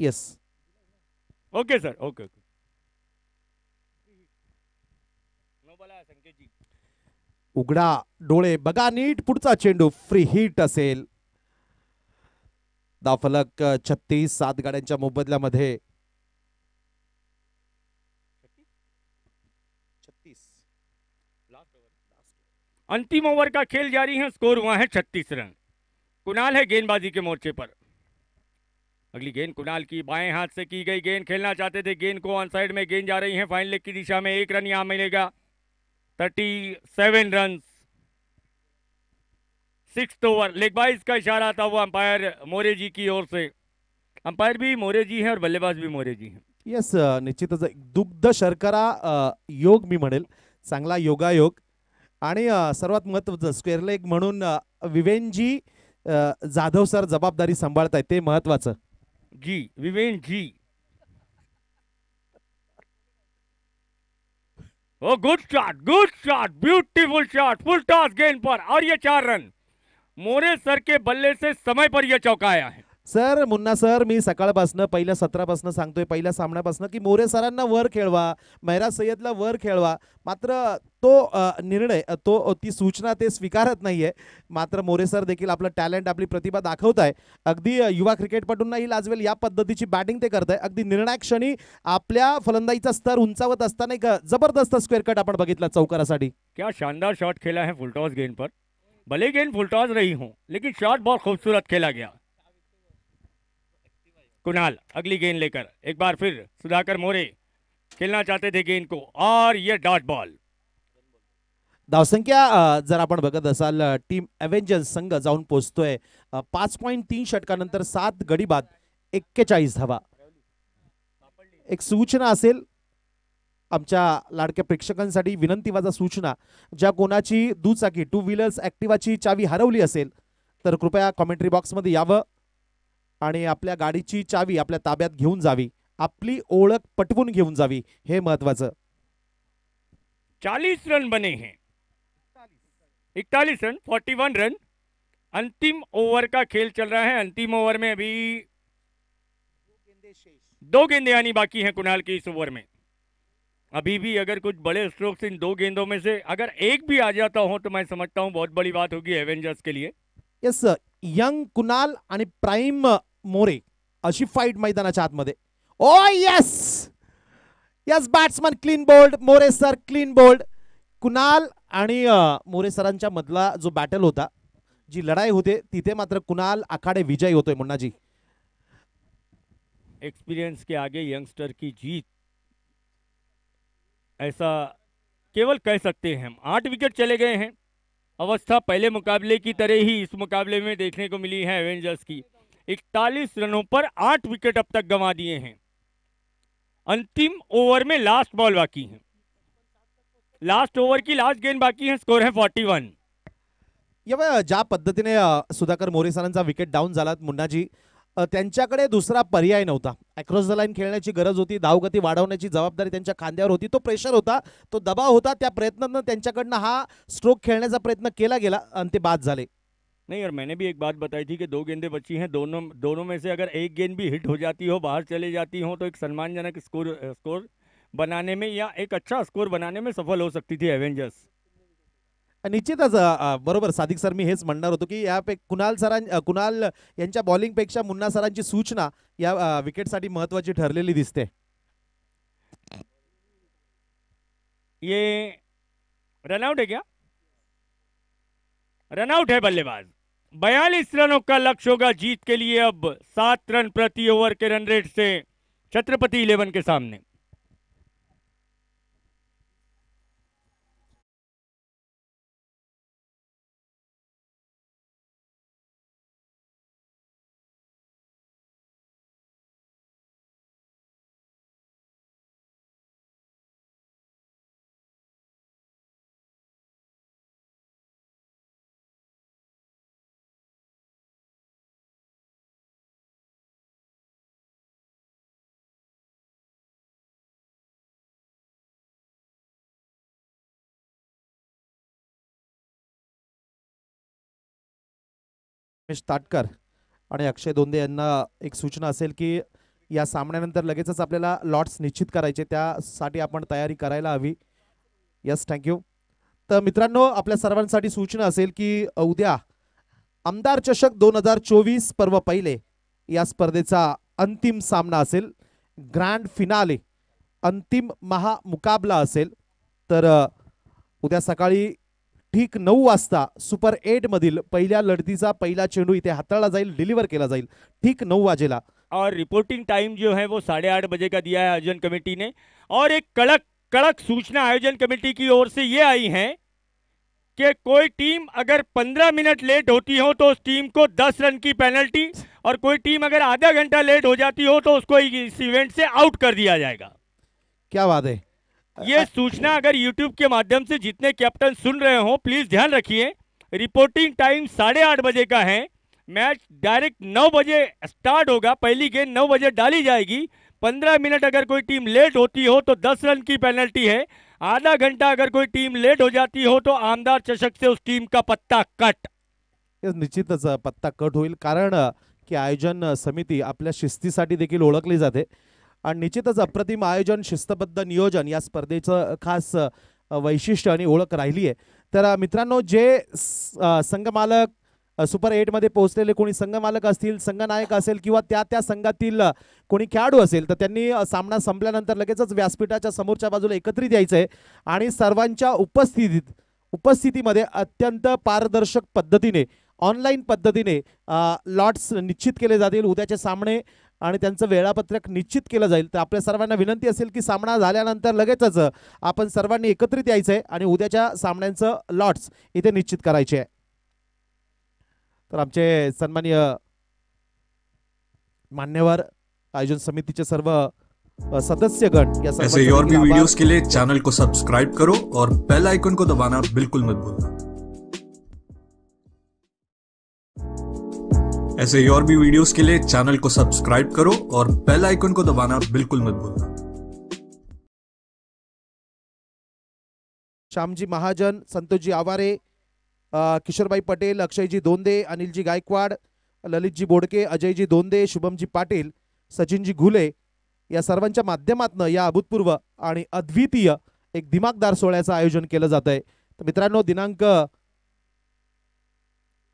yes okay sir okay okay उगड़ा डोले बगा नीट पुढचा चेंडू फ्री हिट असेल दाफलक छत्तीस सात गाड्यांच्या मध्य अंतिम ओवर का खेल जारी है स्कोर हुआ है छत्तीस रन कुणाल है गेंदबाजी के मोर्चे पर अगली गेंद कुणाल की बाएं हाथ से की गई गेंद खेलना चाहते थे गेंद को ऑन साइड में गेंद जा रही है फाइनल लेग की दिशा में एक रन यहां मिलेगा 37 runs six over leg byes का इशारा था वो अंपायर मोरे जी की ओर से अंपायर भी मोरे जी हैं और बल्लेबाज भी मोरे जी हैं यस uh, निश्चितच दुग्ध शर्करा uh, योग मी म्हणेल चांगला योगायोग आणि uh, सर्वात महत्त्वाचं स्क्वेअर लेग म्हणून विवेनजी जाधव सर जबाबदारी सांभाळत आहे ते महत्त्वाचं जी Viven ji oh good shot good shot beautiful shot full toss गेंद पर और ये चार रन मोरे सर के बल्ले से समय पर यह चौका आया है सर मुन्ना सर मी सकाळपासनं पहिल्या सत्रापासनं सांगतोय पहिल्या सामन्यापासनं की मोरे सरांना वर खेळवा मेहराज सय्यदला वर खेळवा मात्र तो निर्णय तो ती सूचना ते स्वीकारत नाही आहे मात्र मोरे सर देखील आपलं टॅलेंट आपली प्रतिभा दाखवत आहे अगदी युवा क्रिकेटपटूंनाही लाजवेल या पद्धतीची बॅटिंग ते करत आहे अगदी निर्णायक क्षणी आपल्या फलंदाईचा स्तर उंचावत असताना एक जबरदस्त स्क्वेअर कट आपण बघितला चौकारासाठी क्या शानदार शॉट खेला आहे फुलटॉस गेंद पर भले गेंद फुलटॉस रही हो लेकिन शॉट बहुत खूबसूरत खेला गया कुणाल अगली गेंद लेकर एक बार फिर सुधाकर मोरे खेलना चाहते थे गेंद को और ये डॉट बॉल संख्या जर आपण बघत असाल टीम एव्हेंजर्स संघ जाऊन पोहोचतोय पाच पॉईंट तीन षटकानंतर सात गडी बाद एक्केचाळीस धावा एक सूचना असेल आमच्या लाडक्या प्रेक्षकांसाठी विनंती वाजा सूचना ज्या कोणाची दुचाकी टू व्हीलर्स ऍक्टिवाची चावी हरवली असेल तर कृपया कॉमेंट्री बॉक्समध्ये यावं आणि आपल्या गाडीची चावी आपल्या ताब्यात घेऊन जावी आपली ओळख पटवून घेऊन जावी हे महत्वाचं चालीस रन बने हैं इकतालीस रन फोर्टी वन रन अंतिम ओवर का खेल चल रहा है अंतिम ओवर में अभी दो गेंदे आनी बाकी है कुणाल की इस ओवर में अभी भी अगर कुछ बड़े स्ट्रोक्स इन दो गेंदों में से अगर एक भी आ जाता हो तो मैं समझता हूँ बहुत बड़ी बात होगी एवेंजर्स के लिए यस यंग कुणाल आणि प्राईम मोरे अशी फाईट मैदानाच्या आतमध्ये oh yes yes batsman clean bowled More sir clean bowled Kunal आणि मोरे सरांच्या मधला जो बॅटल होता जी लढाई होते तिथे मात्र कुणाल आखाडे विजयी होतोय मुन्नाजी जी एक्सपीरियंस के आगे यंगस्टर की जीत ऐसा केवल कह सकते हैं हम आठ विकेट चले गए हैं अवस्था पहले मुकाबले की तरह ही इस मुकाबले में देखने को मिली है एवेंजर्स की इकतालीस रनों पर आठ विकेट अब तक गंवा दिए हैं अंतिम ओवर में लास्ट बॉल बाकी है लास्ट ओवर की लास्ट गेंद बाकी है स्कोर है फोर्टी वन या ज्या पद्धतीने सुधाकर मोरे सरांचा विकेट डाऊन झाला मुन्नाजी त्यांच्याकडे दुसरा पर्याय नव्हता अक्रॉस द लाईन खेळण्याची गरज होती धावगती वाढवण्याची जबाबदारी त्यांच्या खांद्यावर होती तो प्रेशर होता तो दबाव होता त्या प्रयत्नातनं त्यांच्याकडनं हा स्ट्रोक खेळण्याचा प्रयत्न केला गेला आणि ते बाद झाले नहीं और मैंने भी एक बात बताई थी कि दो गेंदें बची हैं दोनों दोनों में से अगर एक गेंद भी हिट हो जाती हो बाहर चले जाती हो तो एक सम्मानजनक स्कोर स्कोर बनाने में या एक अच्छा स्कोर बनाने में सफल हो सकती थी एवेंजर्स निश्चितच बरोबर सादिक सर मी हेच म्हणणार होतो की या पे कुणाल सरां कुणाल यांच्या बॉलिंगपेक्षा मुन्ना सरांची सूचना या विकेटसाठी महत्वाची ठरलेली दिसते ये रनआउट है क्या रनआउट है बल्लेबाज बयालीस रनों का लक्ष्य होगा जीत के लिए अब सात रन प्रति ओवर के रन रेट से छत्रपति इलेवन के सामने रमेश ताटकर आणि अक्षय दोंदे यांना एक सूचना असेल की या सामन्यानंतर लगेचच आपल्याला लॉट्स निश्चित करायचे त्यासाठी आपण तयारी करायला हवी यस थँक्यू तर मित्रांनो आपल्या सर्वांसाठी सूचना असेल की उद्या आमदार चषक दोन हजार चोवीस पर्व पहिले या स्पर्धेचा अंतिम सामना असेल ग्रँड फिनाले अंतिम महामुकाबला असेल तर उद्या सकाळी ठीक नौ वजता सुपर एट पैला लड़ती का पहिला चेंडू इतने हाथला जाए डिलीवर केला जाईल ठीक नौ वजेला और रिपोर्टिंग टाइम जो है वो साढ़े आठ बजे का दिया है आयोजन कमेटी ने और एक कड़क कड़क सूचना आयोजन कमेटी की ओर से ये आई है कि कोई टीम अगर पंद्रह मिनट लेट होती हो तो उस टीम को दस रन की पेनल्टी और कोई टीम अगर आधा घंटा लेट हो जाती हो तो उसको इस इवेंट से आउट कर दिया जाएगा क्या बात है ये सूचना अगर यूट्यूब के माध्यम से जितने कैप्टन सुन रहे हो प्लीज ध्यान रखिए रिपोर्टिंग टाइम साढ़े आठ बजे का है मैच डायरेक्ट नौ बजे स्टार्ट होगा पहली गेंद नौ बजे डाली जाएगी पंद्रह मिनट अगर कोई टीम लेट होती हो तो दस रन की पेनल्टी है आधा घंटा अगर कोई टीम लेट हो जाती हो तो आमदार चषक से उस टीम का पत्ता कट निश्चित पत्ता कट हो कारण की आयोजन समिति अपने शिस्तीसाठी देखील ओळखली जाते आणि निश्चितच अप्रतिम आयोजन शिस्तबद्ध नियोजन या स्पर्धेचं खास वैशिष्ट्य आणि ओळख राहिली आहे तर मित्रांनो जे संघमालक सुपर एटमध्ये पोहोचलेले कोणी संघमालक असतील संघनायक असेल किंवा त्या त्या संघातील कोणी खेळाडू असेल तर त्यांनी सामना संपल्यानंतर लगेचच व्यासपीठाच्या समोरच्या बाजूला एकत्रित यायचं आहे आणि सर्वांच्या उपस्थितीत उपस्थितीमध्ये अत्यंत पारदर्शक पद्धतीने ऑनलाईन पद्धतीने लॉट्स निश्चित केले जातील उद्याचे सामने आणि त्यांचं वेळापत्रक निश्चित केलं जाईल तर आपल्या सर्वांना विनंती असेल की सामना झाल्यानंतर लगेचच आपण सर्वांनी एकत्रित यायचं आहे आणि उद्याच्या सामन्यांचं लॉट्स इथे निश्चित करायचे आहे तर आमचे सन्मान्य मान्यवर आयोजन समितीचे सर्व सदस्यगण ऐसे और भी वीडियोस के लिए चैनल को सब्सक्राइब करो और बेल आइकन को दबाना बिल्कुल मत भूलना ऐसे और भी वीडियोस के लिए चैनल को सब्सक्राइब करो और बेल आइकन को दबाना बिल्कुल मत भूलना श्यामजी महाजन संतोषजी आवारे किशोरबाई पटेल अक्षयजी दोंदे अनिलजी गायकवाड ललितजी बोडके अजयजी दोंदे शुभमजी पाटील सचिनजी घुले या सर्वांच्या माध्यमातून या अभूतपूर्व आणि अद्वितीय एक दिमागदार सोहळ्याचं आयोजन केलं जात आहे तर मित्रांनो दिनांक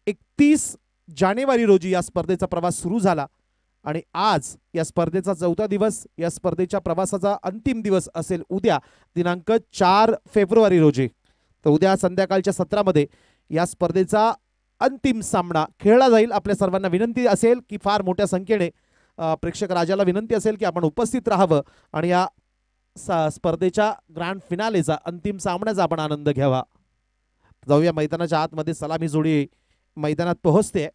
एकतीस जानेवारी रोजी या स्पर्धेचा प्रवास सुरू झाला आणि आज या स्पर्धेचा चौथा दिवस या स्पर्धेच्या प्रवासाचा अंतिम दिवस असेल उद्या दिनांक चार फेब्रुवारी रोजी तर उद्या संध्याकाळच्या सत्रामध्ये या स्पर्धेचा अंतिम सामना खेळला जाईल आपल्या सर्वांना विनंती असेल की फार मोठ्या संख्येने प्रेक्षक राजाला विनंती असेल की आपण उपस्थित राहावं आणि या स्पर्धेच्या ग्रँड फिनालेचा अंतिम सामन्याचा आपण आनंद घ्यावा जाऊया मैदानाच्या आतमध्ये सलामी जोडी मैदानात पोहोचते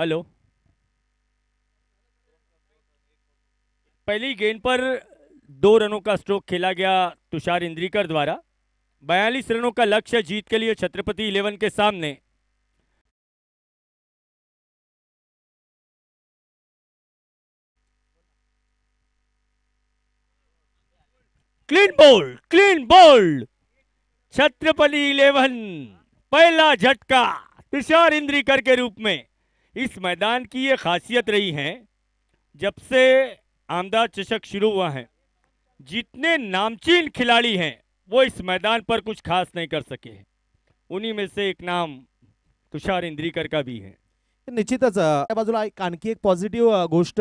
हेलो पहली गेंद पर दो रनों का स्ट्रोक खेला गया तुषार इंद्रीकर द्वारा बयालीस रनों का लक्ष्य जीत के लिए छत्रपति इलेवन के सामने clean ball clean ball Chhatrapati eleven पहला झटका तुषार इंद्रीकर के रूप में इस मैदान की ये खासियत रही है जब से आमदा चषक शुरू हुआ है जितने नामचीन खिलाड़ी हैं वो इस मैदान पर कुछ खास नहीं कर सके उन्हीं में से एक नाम तुषार इंद्रीकर का भी है निश्चित त्या एक पॉजिटिव एक गोष्ट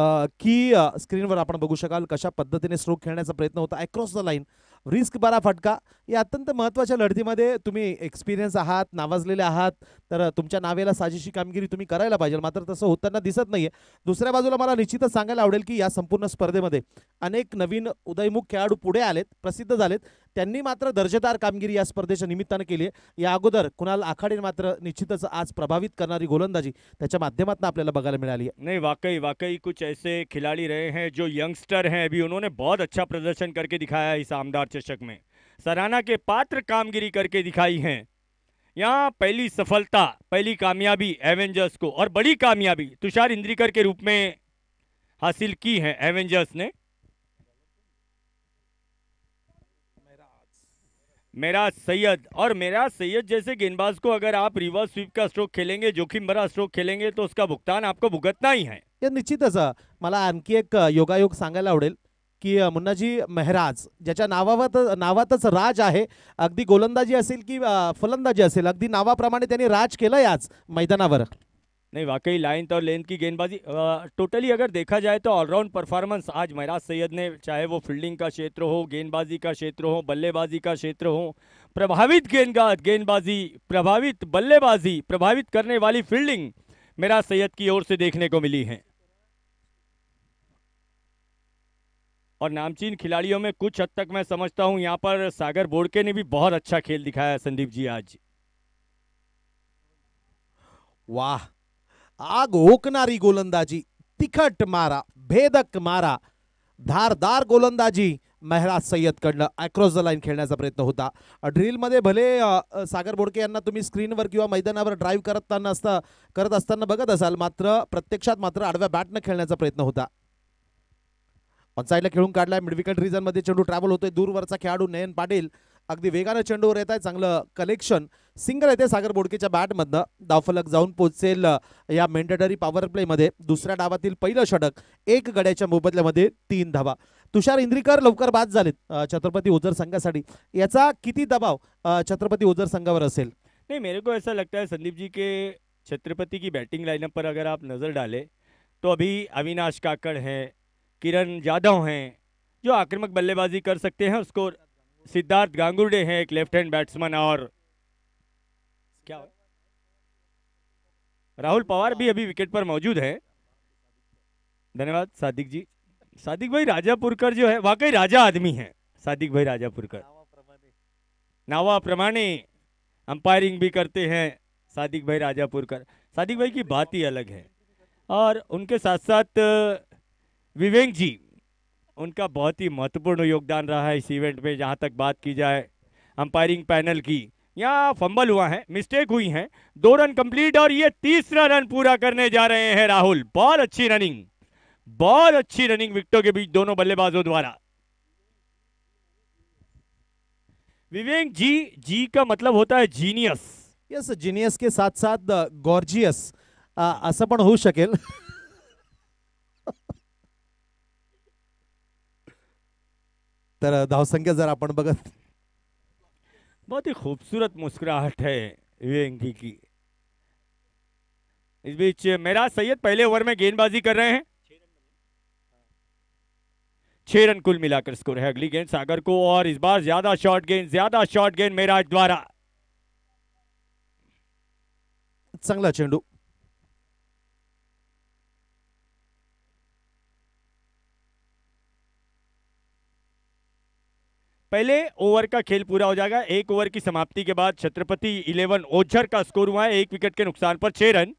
की स्क्रीन वगू शका कशा पद्धति ने स्ट्रोक का प्रयत्न होता अक्रॉस द लाइन रिस्क बरा फटका या अत्यंत महत्त्वाच्या लढतीमध्ये तुम्ही एक्सपिरियन्स आहात नावाजलेले आहात तर तुमच्या नावेला साजेशी कामगिरी तुम्ही करायला पाहिजे मात्र तसं होताना दिसत नाही दुसऱ्या बाजूला मला निश्चितच सांगायला आवडेल की या संपूर्ण स्पर्धेमध्ये अनेक नवीन उदयमुख खेळाडू पुढे आलेत प्रसिद्ध झालेत त्यांनी मात्र दर्जेदार कामगिरी या स्पर्धेच्या निमित्ताने केली आहे या अगोदर कुणाल आखाडेने मात्र निश्चितच आज प्रभावित करणारी गोलंदाजी त्याच्या माध्यमातून आपल्याला बघायला मिळाली है नहीं वाकई वाकई कुछ ऐसे खिलाड़ी रहे हैं जो यंगस्टर हैं अभी उन्होंने बहुत अच्छा प्रदर्शन करके दिखाया इस आमदार चषक में सराहना के पात्र कामगिरी करके दिखाई है यहाँ पहली सफलता पहली कामयाबी एवेंजर्स को और बड़ी कामयाबी तुषार इंद्रिकर के रूप में हासिल की है एवेंजर्स ने मेरा सैयद और मेरा सैयद जैसे गेंदबाज को अगर आप रिवर्स स्वीप का स्ट्रोक खेलेंगे जोखिम भरा स्ट्रोक खेलेंगे तो उसका भुगतान आपको भुगतना ही है या निश्चितच मला आणखी एक योगायोग सांगायला आवडेल की मुन्नाजी मेहराज ज्याच्या नावावर नावातच राज आहे अगदी गोलंदाजी असेल की फलंदाजी असेल अगदी नावाप्रमाणे त्यांनी राज केलं आज मैदानावर नहीं वाकई लाइन्थ तो और लेंथ की गेंदबाजी टोटली अगर देखा जाए तो ऑलराउंड परफॉर्मेंस आज महराज सैयद ने चाहे वो फील्डिंग का क्षेत्र हो गेंदबाजी का क्षेत्र हो बल्लेबाजी का क्षेत्र हो प्रभावित गेंद गेंदबाजी प्रभावित बल्लेबाजी प्रभावित करने वाली फील्डिंग महराज सैयद की ओर से देखने को मिली है और नामचीन खिलाड़ियों में कुछ हद तक मैं समझता हूँ यहाँ पर सागर बोड़के ने भी बहुत अच्छा खेल दिखाया संदीप जी आज वाह आग ओकणारी गोलंदाजी तिखट मारा भेदक मारा धारदार गोलंदाजी मेहराज सय्यदकडनं अक्रॉस द लाईन खेळण्याचा प्रयत्न होता ड्रिलमध्ये भले सागर बोडके यांना तुम्ही स्क्रीनवर किंवा मैदानावर ड्राईव्ह करताना असता करत असताना बघत असाल मात्र प्रत्यक्षात मात्र आडव्या बॅटनं खेळण्याचा प्रयत्न होता ऑनसाईडला खेळून काढलाय मिडविकेट रिझनमध्ये चेंडू ट्रॅव्हल होतोय दूरवरचा खेळाडू नयन पाटील अगदी वेगानं चेंडूवर येत आहे चांगलं कलेक्शन सिंगल येते सागर बोडकेच्या बॅटमधनं दाफलक जाऊन पोचेल या मेंडेटरी पॉवर प्लेमध्ये दुसऱ्या डावातील पहिलं षटक एक गड्याच्या मोबदल्यामध्ये तीन धावा तुषार इंद्रीकर लवकर बाद झालेत छत्रपती ओझर संघासाठी याचा किती दबाव छत्रपती ओझर संघावर असेल नाही मेरे को ऐसा लगता है संदीप जी के छत्रपती की बॅटिंग लाइनअप पर अगर आप नज़र डाले तो अभी अविनाश काकड़ हैं किरण जाधव हैं जो आक्रमक बल्लेबाजी कर सकते हैं उसको सिद्धार्थ गांगुर्डे हैं एक लेफ्ट हैंड बैट्समैन और क्या राहुल पवार भी अभी विकेट पर मौजूद हैं धन्यवाद सादिक जी सादिक भाई राजापुरकर जो है वाकई राजा आदमी है सादिक भाई राजापुरकर नावा प्रमाणे अंपायरिंग भी करते हैं सादिक भाई राजापुरकर सादिक भाई की बात ही अलग है और उनके साथ साथ विवेक जी उनका बहुत ही महत्वपूर्ण योगदान रहा है इस इवेंट में जहाँ तक बात की जाए अंपायरिंग पैनल की यहाँ फंबल हुआ है मिस्टेक हुई है दो रन कंप्लीट और ये तीसरा रन पूरा करने जा रहे हैं राहुल बहुत अच्छी रनिंग बहुत अच्छी रनिंग विकटों के बीच दोनों बल्लेबाजों द्वारा विवेक जी जी का मतलब होता है जीनियस यस जीनियस के साथ साथ गॉर्जियस असं हो सके शकेल <laughs> तर धाव संख्या जर आप बगत बहुत ही खूबसूरत मुस्कुराहट है विवेक की इस बीच मेरा सैयद पहले ओवर में गेंदबाजी कर रहे हैं छह रन कुल मिलाकर स्कोर है अगली गेंद सागर को और इस बार ज्यादा शॉर्ट गेंद ज्यादा शॉर्ट गेंद मेराज द्वारा चंगला चेंडू पहले ओवर का खेल पूरा हो जाएगा एक ओवर की समाप्ति के बाद छत्रपति इलेवन ओझर का स्कोर हुआ है एक विकेट के नुकसान पर छह रन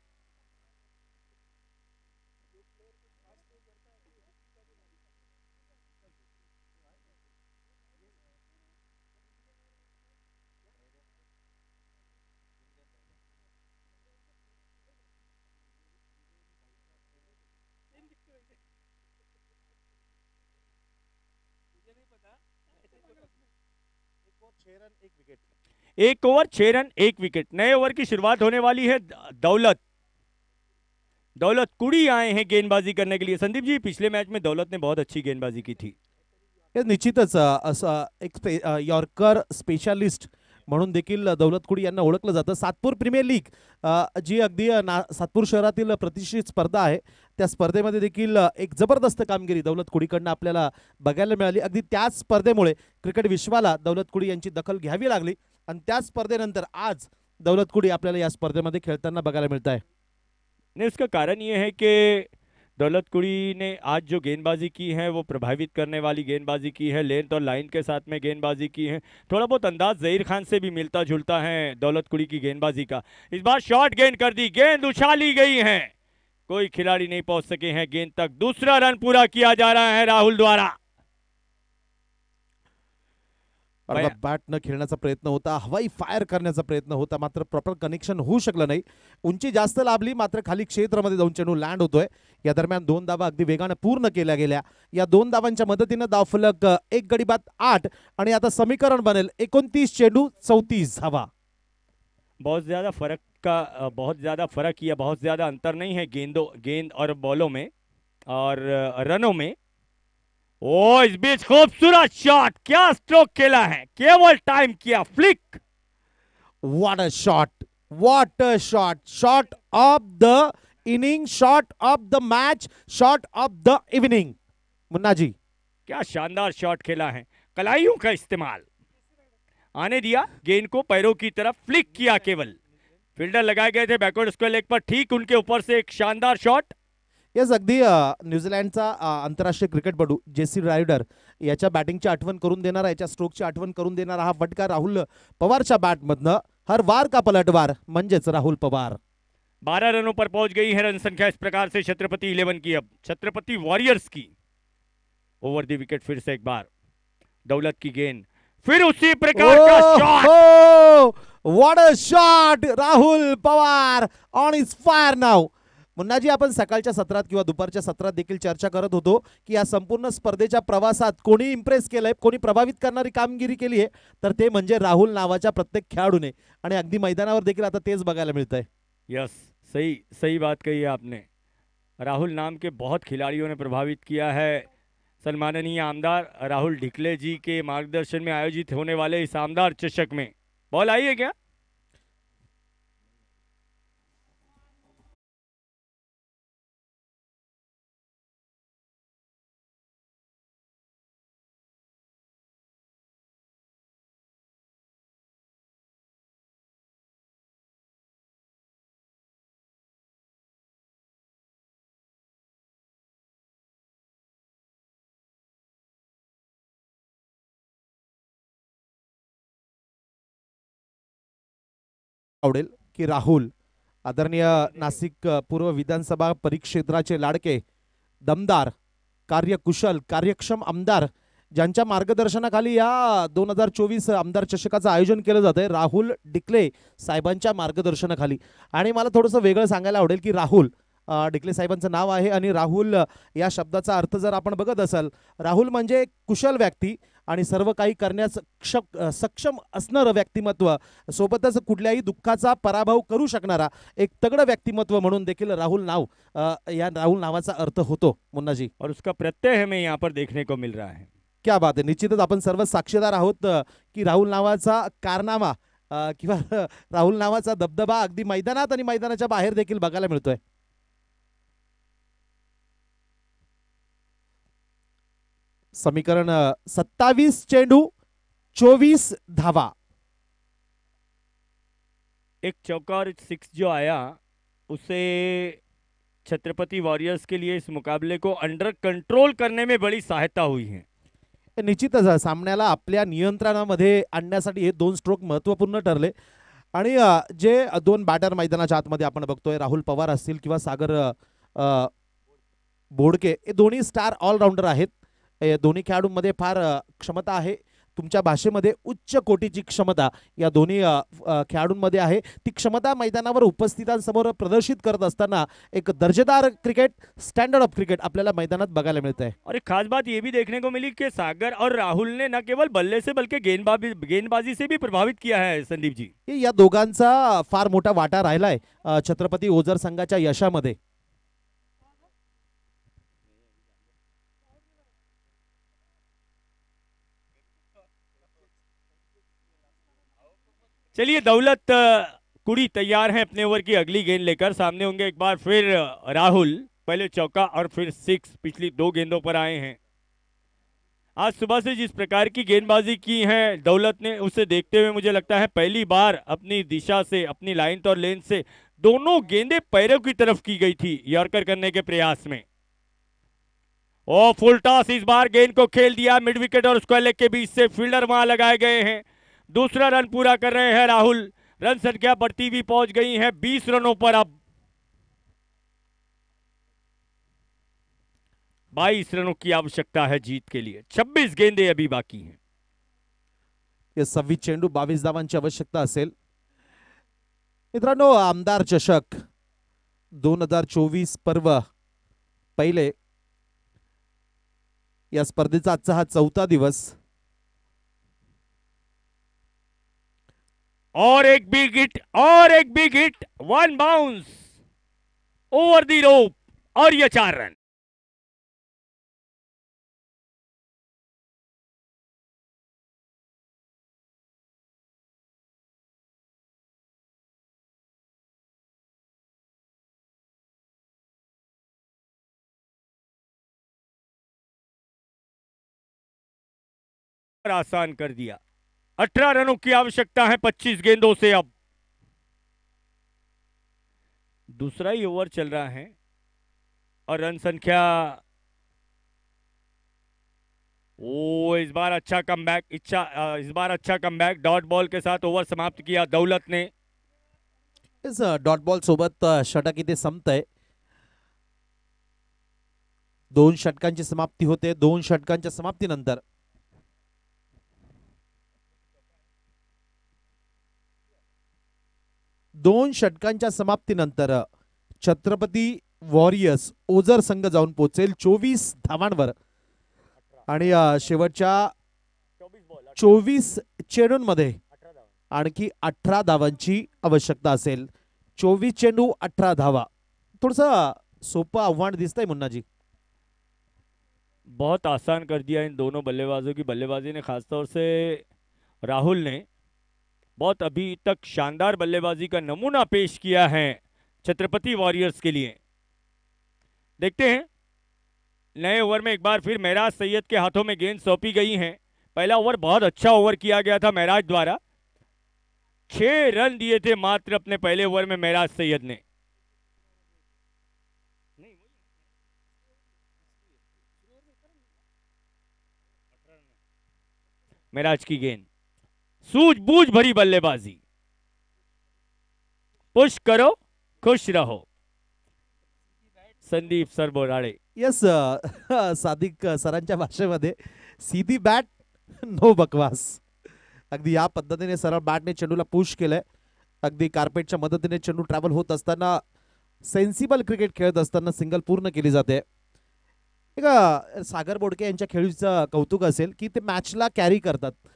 एक ओवर छह रन एक विकेट नए ओवर की शुरुआत होने वाली है दौलत दौलत कुड़ी आए हैं गेंदबाजी करने के लिए संदीप जी पिछले मैच में दौलत ने बहुत अच्छी गेंदबाजी की थी निश्चित एक यॉर्कर स्पेशालिस्ट म्हणून देखील दौलतकुडी यांना ओळखलं जातं सातपूर प्रीमियर लीग जी अगदी ना सातपूर शहरातील प्रतिष्ठित स्पर्धा आहे त्या स्पर्धेमध्ये देखील एक जबरदस्त कामगिरी दौलत कुडीकडनं आपल्याला बघायला मिळाली अगदी त्याच स्पर्धेमुळे क्रिकेट विश्वाला दौलत कुडी यांची दखल घ्यावी लागली आणि त्या स्पर्धेनंतर आज दौलतकुडी आपल्याला या स्पर्धेमध्ये खेळताना बघायला मिळत आहे नेमकं कारण हे आहे की दौलतकुड़ी ने आज जो गेंदबाजी की है वो प्रभावित करने वाली गेंदबाजी की है लेंथ और लाइन के साथ में गेंदबाजी की है थोड़ा बहुत अंदाज जहीर खान से भी मिलता जुलता है दौलतकुड़ी की गेंदबाजी का इस बार शॉर्ट गेंद कर दी गेंद उछाली गई है कोई खिलाड़ी नहीं पहुंच सके हैं गेंद तक दूसरा रन पूरा किया जा रहा है राहुल द्वारा अर्धा न खेळण्याचा प्रयत्न होता हवाई फायर करण्याचा प्रयत्न होता मात्र प्रॉपर कनेक्शन होऊ शकलं नाही उंची जास्त लाभली मात्र खाली क्षेत्रामध्ये जाऊन चेंडू लँड होतोय या दरम्यान दोन दाबा अगदी वेगानं पूर्ण केल्या गेल्या या दोन दाबांच्या मदतीनं दावफलक एक गडी बात आठ आणि आता समीकरण बनेल एकोणतीस चेंडू चौतीस धावा बहुत ज़्यादा फरक का बहुत ज़्यादा फरक या बहुत ज़्यादा अंतर नहीं है गेंदो गेंद और बॉलों में और रनों में ओ इस बीच खूबसूरत शॉट क्या स्ट्रोक खेला है केवल टाइम किया flick what a shot what a shot shot of the inning shot of the match shot of the evening Munna ji क्या शानदार शॉट खेला है कलाइयों का इस्तेमाल आने दिया गेंद को पैरों की तरफ फ्लिक किया केवल फील्डर लगाए गए थे बैकवर्ड स्क्वायर लेग पर ठीक उनके ऊपर से एक शानदार शॉट याच अगदी न्यूझीलँडचा आंतरराष्ट्रीय क्रिकेटपटू जेसी रायडर याच्या बॅटिंगची आठवण करून देणारा याच्या स्ट्रोकची आठवण करून देणारा हा फटका राहुल पवारच्या बॅटमधनं हर वार का पलटवार म्हणजेच राहुल पवार बारा रनों पर पहुंच गई है रन संख्या इस प्रकार से छत्रपति इलेवन की अब छत्रपति वॉरियर्स की ओवर दी विकेट फिर से एक बार दौलत की गेंद फिर उसी प्रकार ओ, का shot what a shot Rahul Pawar on is fire now जी आपण सकाळच्या सत्रात किंवा दुपारच्या सत्रात देखील चर्चा करत होतो की या संपूर्ण स्पर्धेच्या प्रवासात कोणी इम्प्रेस केलंय कोणी प्रभावित करणारी कामगिरी केली आहे तर ते म्हणजे राहुल नावाच्या प्रत्येक खेळाडूने आणि अगदी मैदानावर देखील आता तेच बघायला मिळत आहे यस सही सही बात कही है आपने राहुल नाम के बहुत खिलाड़ियों ने प्रभावित किया है सन्माननीय आमदार राहुल ढिकले जी के मार्गदर्शन में आयोजित होने वाले इस आमदार चषक में बॉल आई है क्या आवडेल की राहुल आदरणीय नाशिक पूर्व विधानसभा परिक्षेत्राचे लाडके दमदार कार्यकुशल कार्यक्षम आमदार ज्यांच्या मार्गदर्शनाखाली या दोन हजार चोवीस आमदार चषकाचं आयोजन केलं जात आहे राहुल डिकले साहेबांच्या मार्गदर्शनाखाली आणि मला थोडंसं वेगळं सांगायला आवडेल की राहुल डिकले साहेबांचं नाव आहे आणि राहुल या शब्दाचा अर्थ जर आपण बघत असाल राहुल म्हणजे कुशल व्यक्ती आणि सर्व काही करण्यास सक्षम असणारं व्यक्तिमत्व सोबतच कुठल्याही दुःखाचा पराभव करू शकणारा एक तगडं व्यक्तिमत्व म्हणून देखील राहुल नाव या राहुल नावाचा अर्थ होतो मुन्नाजी और उसका प्रत्यय हमें यहाँ पर देखने को मिल रहा है क्या बात आहे निश्चितच आपण सर्व साक्षीदार आहोत की राहुल नावाचा कारनामा किंवा राहुल नावाचा दबदबा अगदी मैदानात आणि मैदानाच्या बाहेर देखील बघायला मिळतोय समीकरण सत्तावीस चेंडू चोवीस धावा एक चौकार सिक्स जो आया उसे छत्रपति वॉरियर्स के लिए इस मुकाबले को अंडर कंट्रोल करने में बड़ी सहायता हुई है निश्चितच सामन्याला आपल्या नियंत्रणामध्ये आणण्यासाठी हे दोन स्ट्रोक महत्त्वपूर्ण ठरले आणि जे दोन बॅटर मैदानाच्या आतमध्ये आपण बघतोय राहुल पवार असतील किंवा सागर बोडके हे दोन्ही स्टार ऑलराऊंडर आहेत या दोन्ही खेळाडूंमध्ये फार क्षमता आहे तुमच्या भाषेमध्ये उच्च कोटीची क्षमता या दोन्ही खेळाडूंमध्ये आहे ती क्षमता मैदानावर उपस्थितांसमोर प्रदर्शित करत असताना एक दर्जेदार क्रिकेट स्टँडर्ड ऑफ क्रिकेट आपल्याला मैदानात बघायला मिळत आहे अरे खास बात ये भी देखने को मिली की सागर और राहुलने ना केवळ केवल बल्ले से बल्कि गेंदबाजी गेंदबाजी से भी प्रभावित किया है संदीप जी या दोघांचा फार मोठा वाटा राहिलाय छत्रपती ओझर संघाच्या यशामध्ये चलिए दौलत कुड़ी तैयार हैं अपने ओवर की अगली गेंद लेकर सामने होंगे एक बार फिर राहुल पहले चौका और फिर सिक्स पिछली दो गेंदों पर आए हैं आज सुबह से जिस प्रकार की गेंदबाजी की है दौलत ने उसे देखते हुए मुझे लगता है पहली बार अपनी दिशा से अपनी लाइन और लेंथ से दोनों गेंदे पैरों की तरफ की गई थी यॉर्कर करने के प्रयास में ओ फुल टॉस इस बार गेंद को खेल दिया मिड विकेट और स्क्वायर लेग के बीच से फील्डर वहां लगाए गए हैं दूसरा रन पूरा कर रहे हैं राहुल रन संख्या बढ़ती हुई पहुंच गई है बीस रनों पर अब बाईस रनों की आवश्यकता है जीत के लिए छब्बीस गेंदे अभी बाकी हैं या सव्वीस चेंडू बावीस धावांची आवश्यकता असेल मित्रांनो आमदार चषक दोन हजार चोवीस पर्व पहिले या स्पर्धेचा आजचा हा चौथा दिवस और एक बिग हिट और एक big hit one bounce over the rope और ये चार रन आसान कर दिया अठारह रनों की आवश्यकता है पच्चीस गेंदों से अब दूसरा ही ओवर चल रहा है और रन संख्या ओ इस बार अच्छा कम बैक इच्छा इस बार अच्छा कम बैक डॉट बॉल के साथ ओवर समाप्त किया दौलत ने इस डॉट बॉल सोबत षटक इथे है दोन षटक समाप्ति होते दोन षटक समाप्ति नर दोन षटकांच्या समाप्तीनंतर छत्रपती वॉरियर्स ओझर संघ जाऊन पोहोचेल चोवीस धावांवर आणि शेवटच्या चोवीस चेंडूंमध्ये आणखी अठरा धावांची आवश्यकता असेल चोवीस चेंडू अठरा धावा थोडस सोपं आव्हान दिसतंय मुन्नाजी बहुत आसान कर दिया इन दोनों बल्लेबाजों की बल्लेबाजी ने खासतौर से राहुल ने बहुत अभी तक शानदार बल्लेबाजी का नमूना पेश किया है छत्रपति वॉरियर्स के लिए देखते हैं नए ओवर में एक बार फिर महराज सैयद के हाथों में गेंद सौंपी गई है पहला ओवर बहुत अच्छा ओवर किया गया था महराज द्वारा छह रन दिए थे मात्र अपने पहले ओवर में महराज सैयद ने महराज की गेंद सूझबूझ भरी बल्लेबाजी पुश करो खुश रहो संदीप सर सरबोराळे यस <laughs> सादिक सरांच्या भाषेमध्ये सीधी बॅट नो बकवास अगदी या पद्धतीने सरळ बॅटने चेंडूला पुश केलंय अगदी कार्पेटच्या मदतीने चेंडू ट्रॅव्हल होत असताना सेन्सिबल क्रिकेट खेळत असताना सिंगल पूर्ण केली जाते सागर बोडके यांच्या खेळीचं कौतुक असेल की ते मॅचला कॅरी करतात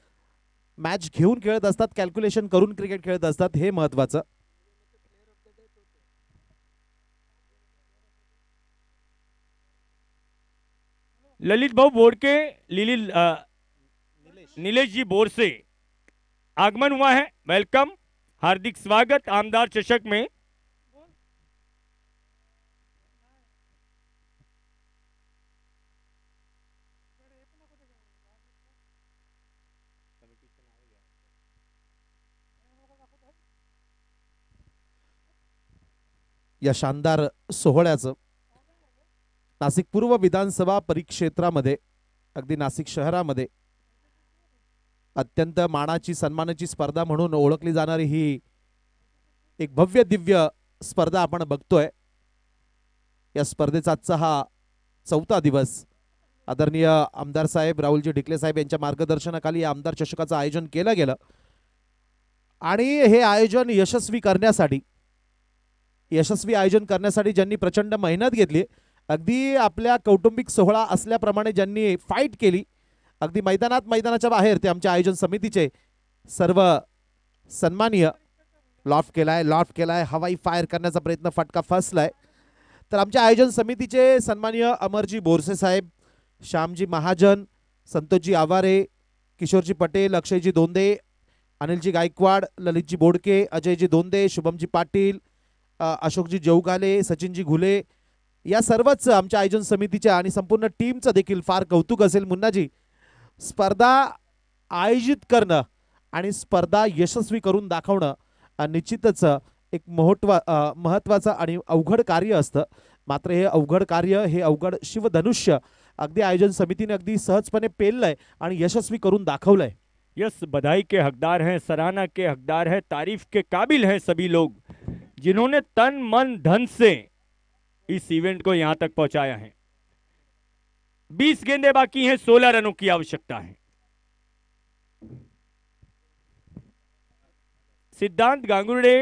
मॅच घेऊन खेळत असतात कॅल्क्युलेशन करून क्रिकेट खेळत असतात हे महत्वाचं ललित भाऊ बोडके लिली जी बोरसे आगमन हुआ है वेलकम हार्दिक स्वागत आमदार चषक में या शानदार सोहळ्याचं नाशिक पूर्व विधानसभा परिक्षेत्रामध्ये अगदी नाशिक शहरामध्ये अत्यंत मानाची सन्मानाची स्पर्धा म्हणून ओळखली जाणारी ही एक भव्य दिव्य स्पर्धा आपण बघतोय या स्पर्धेचा आजचा हा चौथा दिवस आदरणीय आमदार साहेब राहुलजी ढिकले साहेब यांच्या मार्गदर्शनाखाली आमदार चषकाचं आयोजन केलं गेलं आणि हे आयोजन यशस्वी करण्यासाठी यशस्वी आयोजन करण्यासाठी ज्यांनी प्रचंड मेहनत घेतली अगदी आपल्या कौटुंबिक सोहळा असल्याप्रमाणे ज्यांनी फाईट केली अगदी मैदानात मैदानाच्या बाहेर ते आमच्या आयोजन समितीचे सर्व सन्मानीय लॉफ केलाय लॉफ केलाय हवाई फायर करण्याचा प्रयत्न फटका फसलाय तर आमच्या आयोजन समितीचे सन्मानीय अमरजी बोरसे साहेब श्यामजी महाजन संतोषजी आवारे किशोरजी पटेल अक्षयजी दोंदे अनिलजी गायकवाड ललितजी बोडके अजयजी दोंदे शुभमजी पाटील अशोकजी जौगाले सचिनजी घुले या सर्वच आमच्या आयोजन समितीच्या आणि संपूर्ण टीमचं देखील फार कौतुक असेल मुन्नाजी स्पर्धा आयोजित करणं आणि स्पर्धा यशस्वी करून दाखवणं निश्चितच एक महत्वा महत्त्वाचं आणि अवघड कार्य असतं मात्र हे अवघड कार्य हे अवघड शिवधनुष्य अगदी आयोजन समितीने अगदी सहजपणे पेललंय आणि यशस्वी करून दाखवलंय यस बधाई के हकदार हैं सराहना के हकदार हैं तारीफ के काबिल हैं सभी लोग जिन्होंने तन मन धन से इस इवेंट को यहां तक पहुंचाया है 20 गेंदे बाकी हैं 16 रनों की आवश्यकता है सिद्धांत गांगुर्डे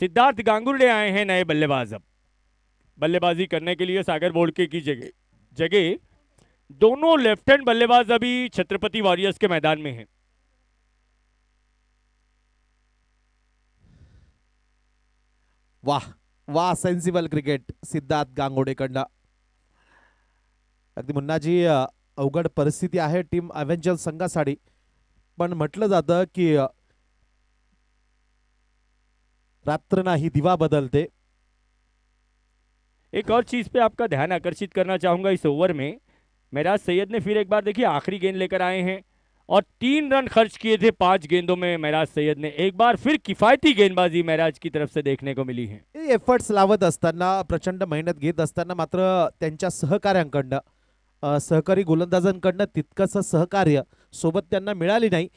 सिद्धार्थ गांगुर्डे आए हैं नए बल्लेबाज अब बल्लेबाजी करने के लिए सागर बोलके की जगह जगह दोनों लेफ्ट हैंड बल्लेबाज अभी छत्रपति वॉरियर्स के मैदान में हैं वाह वाह सेंसिबल क्रिकेट सिद्धार्थ गांगोडेकडनं मुन्ना जी अवगढ़ परिस्थिति है टीम अव्हेंजल संघा सा पटल जी की रात्र दिवा बदलते एक और चीज़ पे आपका ध्यान आकर्षित करना चाहूंगा इस ओवर में मेराज सैयद ने फिर एक बार देखिए आखिरी गेंद लेकर आए हैं और तीन रन खर्च किए थे पांच गेंदों में महराज सैयद ने एक बार फिर किफायती गेंदबाजी महराज की तरफ से देखने को मिली है एफर्ट्स लावत असताना प्रचंड मेहनत घेत असताना मात्र त्यांच्या सहकाऱ्यांकडनं सहकारी गोलंदाजांकडनं तितकंसं सहकार्य सोबत त्यांना मिळाली नाही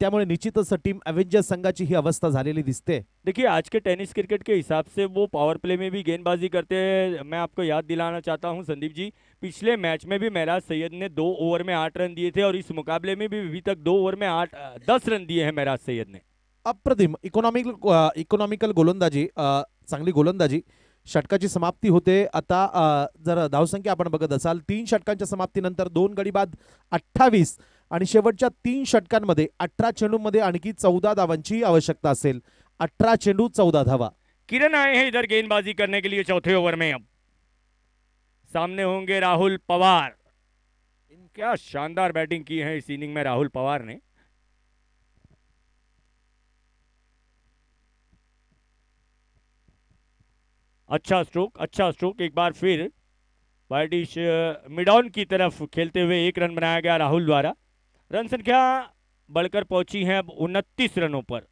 त्यामुळे निश्चितच टीम अवेंजर्स संघाची ही अवस्था झालेली दिसते देखिए आज के टेनिस क्रिकेट के हिसाब से वो पावर प्ले में भी गेंदबाजी करते हैं मैं आपको याद दिलाना चाहता हूँ संदीप जी पिछले मैच में भी महराज सैयद ने दो ओवर में आठ रन दिए थे और इस मुकाबले में भी अभी तक दो ओवर में आठ दस रन दिए हैं महराज सैयद ने अप्रतिम इकोनॉमिकल इकोनॉमिकल गोलंदाजी चांगली गोलंदाजी षटकाची समाप्ती होते आता जर धावसंख्या आपण बघत असाल तीन षटकांच्या समाप्तीनंतर दोन गडी बाद अठ्ठावीस आणि शेवटच्या तीन षटकांमध्ये अठरा चेंडूमध्ये आणखी चौदा धावांची आवश्यकता असेल अठरा चेंडू चौदा धावा किरण आहे इधर गेंदबाजी करने के लिए चौथे ओवर में अब सामने होंगे राहुल पवार क्या शानदार बैटिंग की है इस इनिंग में राहुल पवार ने अच्छा स्ट्रोक अच्छा स्ट्रोक एक बार फिर बैटिश मिडॉन की तरफ खेलते हुए एक रन बनाया गया राहुल द्वारा रन संख्या बढ़कर पहुंची है अब उनतीस रनों पर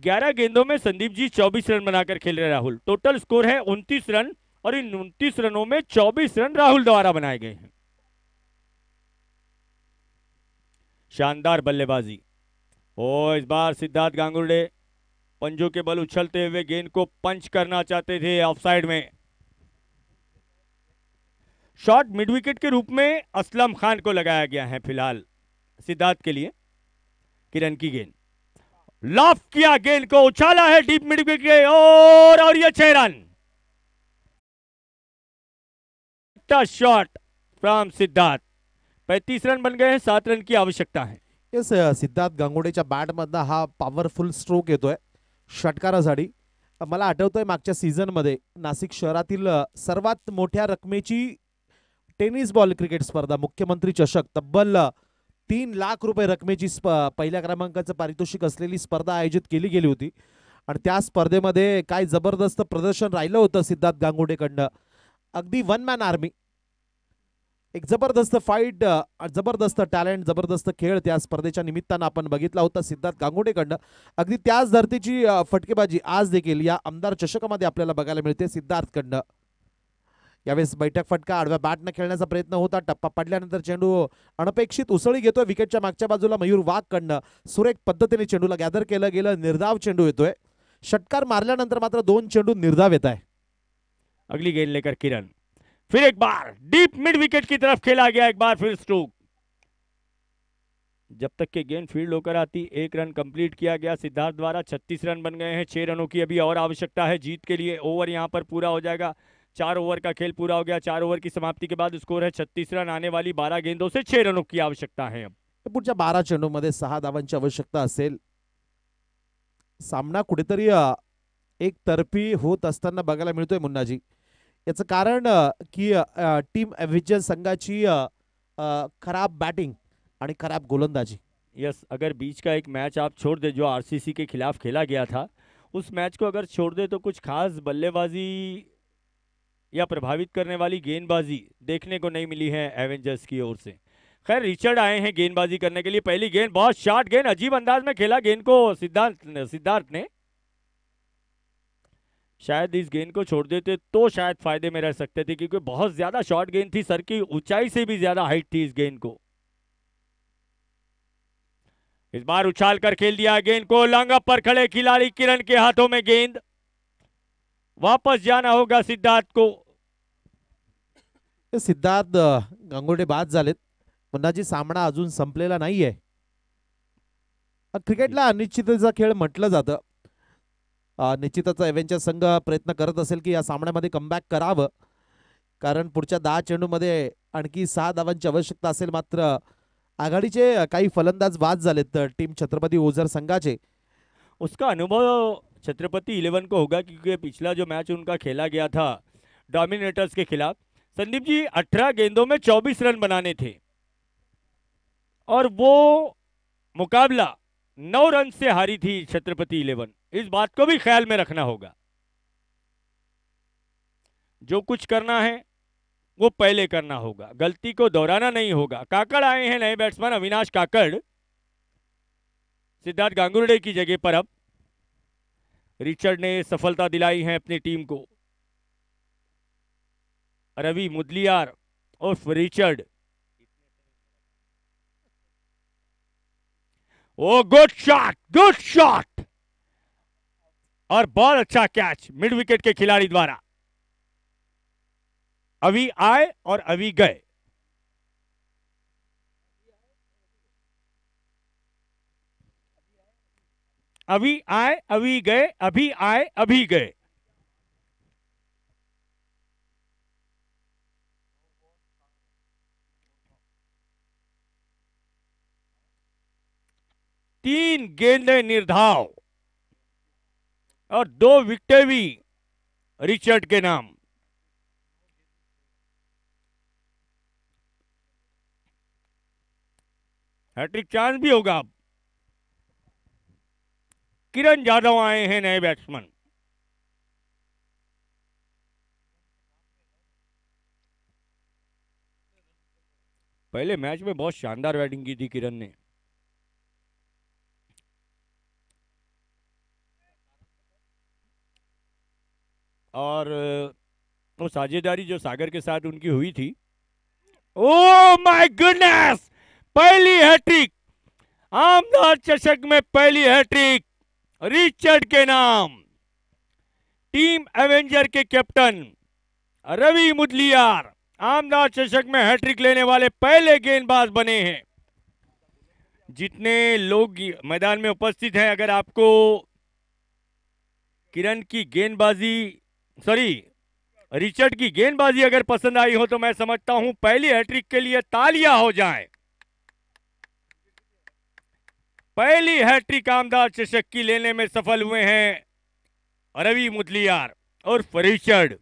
11 गेंदों में संदीप जी 24 रन बनाकर खेल रहे राहुल टोटल स्कोर है 29 रन और इन 29 रनों में 24 रन राहुल द्वारा बनाए गए हैं शानदार बल्लेबाजी ओ इस बार सिद्धार्थ गांगुर्डे पंजों के बल उछलते हुए गेंद को पंच करना चाहते थे ऑफ साइड में शॉट मिड विकेट के रूप में असलम खान को लगाया गया है फिलहाल सिद्धार्थ के लिए किरण की गेंद लॉफ किया गेंद को उछाला है डीप मिड के और और ये छह रन शॉट फ्रॉम सिद्धार्थ पैतीस रन बन गए हैं सात रन की आवश्यकता है येस सिद्धार्थ गांगोडेच्या बॅटमधनं हा पॉवरफुल स्ट्रोक येतोय षटकारासाठी मला आठवतंय मागच्या सीझनमध्ये नाशिक शहरातील सर्वात मोठ्या रकमेची टेनिस बॉल क्रिकेट स्पर्धा मुख्यमंत्री चषक तब्बल तीन लाख रुपये रकमेची स्प पहिल्या क्रमांकाचं पारितोषिक असलेली स्पर्धा आयोजित केली गेली होती आणि त्या स्पर्धेमध्ये काय जबरदस्त प्रदर्शन राहिलं होतं सिद्धार्थ गांगुडेकडनं अगदी वन मॅन आर्मी एक जबरदस्त फाईट जबरदस्त टॅलेंट जबरदस्त खेळ त्या स्पर्धेच्या निमित्तानं आपण बघितला होता सिद्धार्थ गांगुडेकडनं अगदी त्याच धर्तीची फटकेबाजी आज देखील या आमदार चषकामध्ये आपल्याला बघायला मिळते सिद्धार्थकडनं यावेळेस बैठक फटका आडव्या बॅटनं खेळण्याचा प्रयत्न होता टप्पा पडल्यानंतर चेंडू अनपेक्षित उसळी घेतोय विकेटच्या मागच्या बाजूला मयूर वाघकडनं सुरेख पद्धतीने चेंडूला गॅदर केलं गेलं निर्धाव चेंडू येतोय षटकार मारल्यानंतर मात्र दोन चेंडू निर्धाव येत आहे अगली गेंद लेकर किरण फिर एक बार डीप मिड विकेट की तरफ खेला गया एक बार फिर स्ट्रोक जब तक के गेंद फील्ड होकर आती एक रन कंप्लीट किया गया सिद्धार्थ द्वारा 36 रन बन गए हैं छह रनों की अभी और आवश्यकता है जीत के लिए ओवर यहां पर पूरा हो जाएगा चार ओवर का खेल पूरा हो गया चार ओवर की समाप्ति के बाद स्कोर है छत्तीस रन आने वाली बारह गेंदों से छह रनों की आवश्यकता है तो पुढच्या बारा चेंडूमध्ये सहा धावांची आवश्यकता असेल सामना कुठेतरी एक तर्फी होत असताना बघायला मिळतोय मुन्नाजी याचं कारण की टीम विजय संघाची खराब बैटिंग और खराब गोलंदाजी यस अगर बीच का एक मैच आप छोड़ दे जो आरसीसी के खिलाफ खेला गया था उस मैच को अगर छोड़ दे तो कुछ खास बल्लेबाजी या प्रभावित करने वाली गेंदबाजी देखने को नहीं मिली है एवेंजर्स की ओर से खैर रिचर्ड आए हैं गेंदबाजी करने के लिए पहली गेंद बहुत शार्ट गेंद अजीब अंदाज में खेला गेंद को सिद्धार्थ सिद्धार्थ ने शायद इस गेंद को छोड़ देते तो शायद फायदे में रह सकते थे क्योंकि बहुत ज्यादा शॉर्ट गेंद थी सर की ऊंचाई से भी ज्यादा हाइट थी इस गेंद को इस बार उछाल कर खेल दिया गेंद को लॉन्ग अप पर खड़े खिलाड़ी किरण के हाथों में गेंद वापस जाना होगा सिद्धार्थ को सिद्धार्थ गंगोटे बाद झालेत जी सामना अजून संपलेला नाहीये क्रिकेटला अनिश्चिततेचा खेळ म्हटलं जातं निश्चितचा एव्हेंचर संघ प्रयत्न करत असेल की या सामन्यामध्ये कमबॅक करावं कारण पुढच्या दहा चेंडूमध्ये आणखी सहा धावांची आवश्यकता असेल मात्र आघाडीचे काही फलंदाज बाद झालेत टीम छत्रपती ओझर संघाचे उसका अनुभव छत्रपति इलेवन को होगा क्योंकि पिछला जो मैच उनका खेला गया था डोमिनेटर्स के खिलाफ संदीप जी अठारह गेंदों में चौबीस रन बनाने थे और वो मुकाबला नौ रन से हारी थी छत्रपति इलेवन इस बात को भी ख्याल में रखना होगा जो कुछ करना है वो पहले करना होगा गलती को दोहराना नहीं होगा काकड़ आए हैं नए बैट्समैन अविनाश काकड़ सिद्धार्थ गांगुरडे की जगह पर अब रिचर्ड ने सफलता दिलाई है अपनी टीम को रवि मुदलियार उर्फ Richard oh good shot good shot और बहुत अच्छा कैच मिड विकेट के खिलाड़ी द्वारा अभी आए और अभी गए अभी आए अभी गए अभी आए अभी गए तीन गेंदें निर्धाव और दो विकटे भी रिचर्ड के नाम हैट्रिक चांस भी होगा अब किरण यादव आए हैं नए बैट्समैन पहले मैच में बहुत शानदार बैटिंग की थी किरण ने और वो साझेदारी जो सागर के साथ उनकी हुई थी ओ माय गुडनेस पहली हैट्रिक आमदार चषक में पहली हैट्रिक रिचर्ड के नाम टीम एवेंजर के कैप्टन रवि मुदलियार आमदार चषक में हैट्रिक लेने वाले पहले गेंदबाज बने हैं जितने लोग मैदान में उपस्थित हैं अगर आपको किरण की गेंदबाजी सॉरी रिचर्ड की गेंदबाजी अगर पसंद आई हो तो मैं समझता हूं पहली हैट्रिक के लिए तालियां हो जाएं पहली हैट्रिक आमदार की लेने में सफल हुए हैं रवि मुदलियार और फरीचर्ड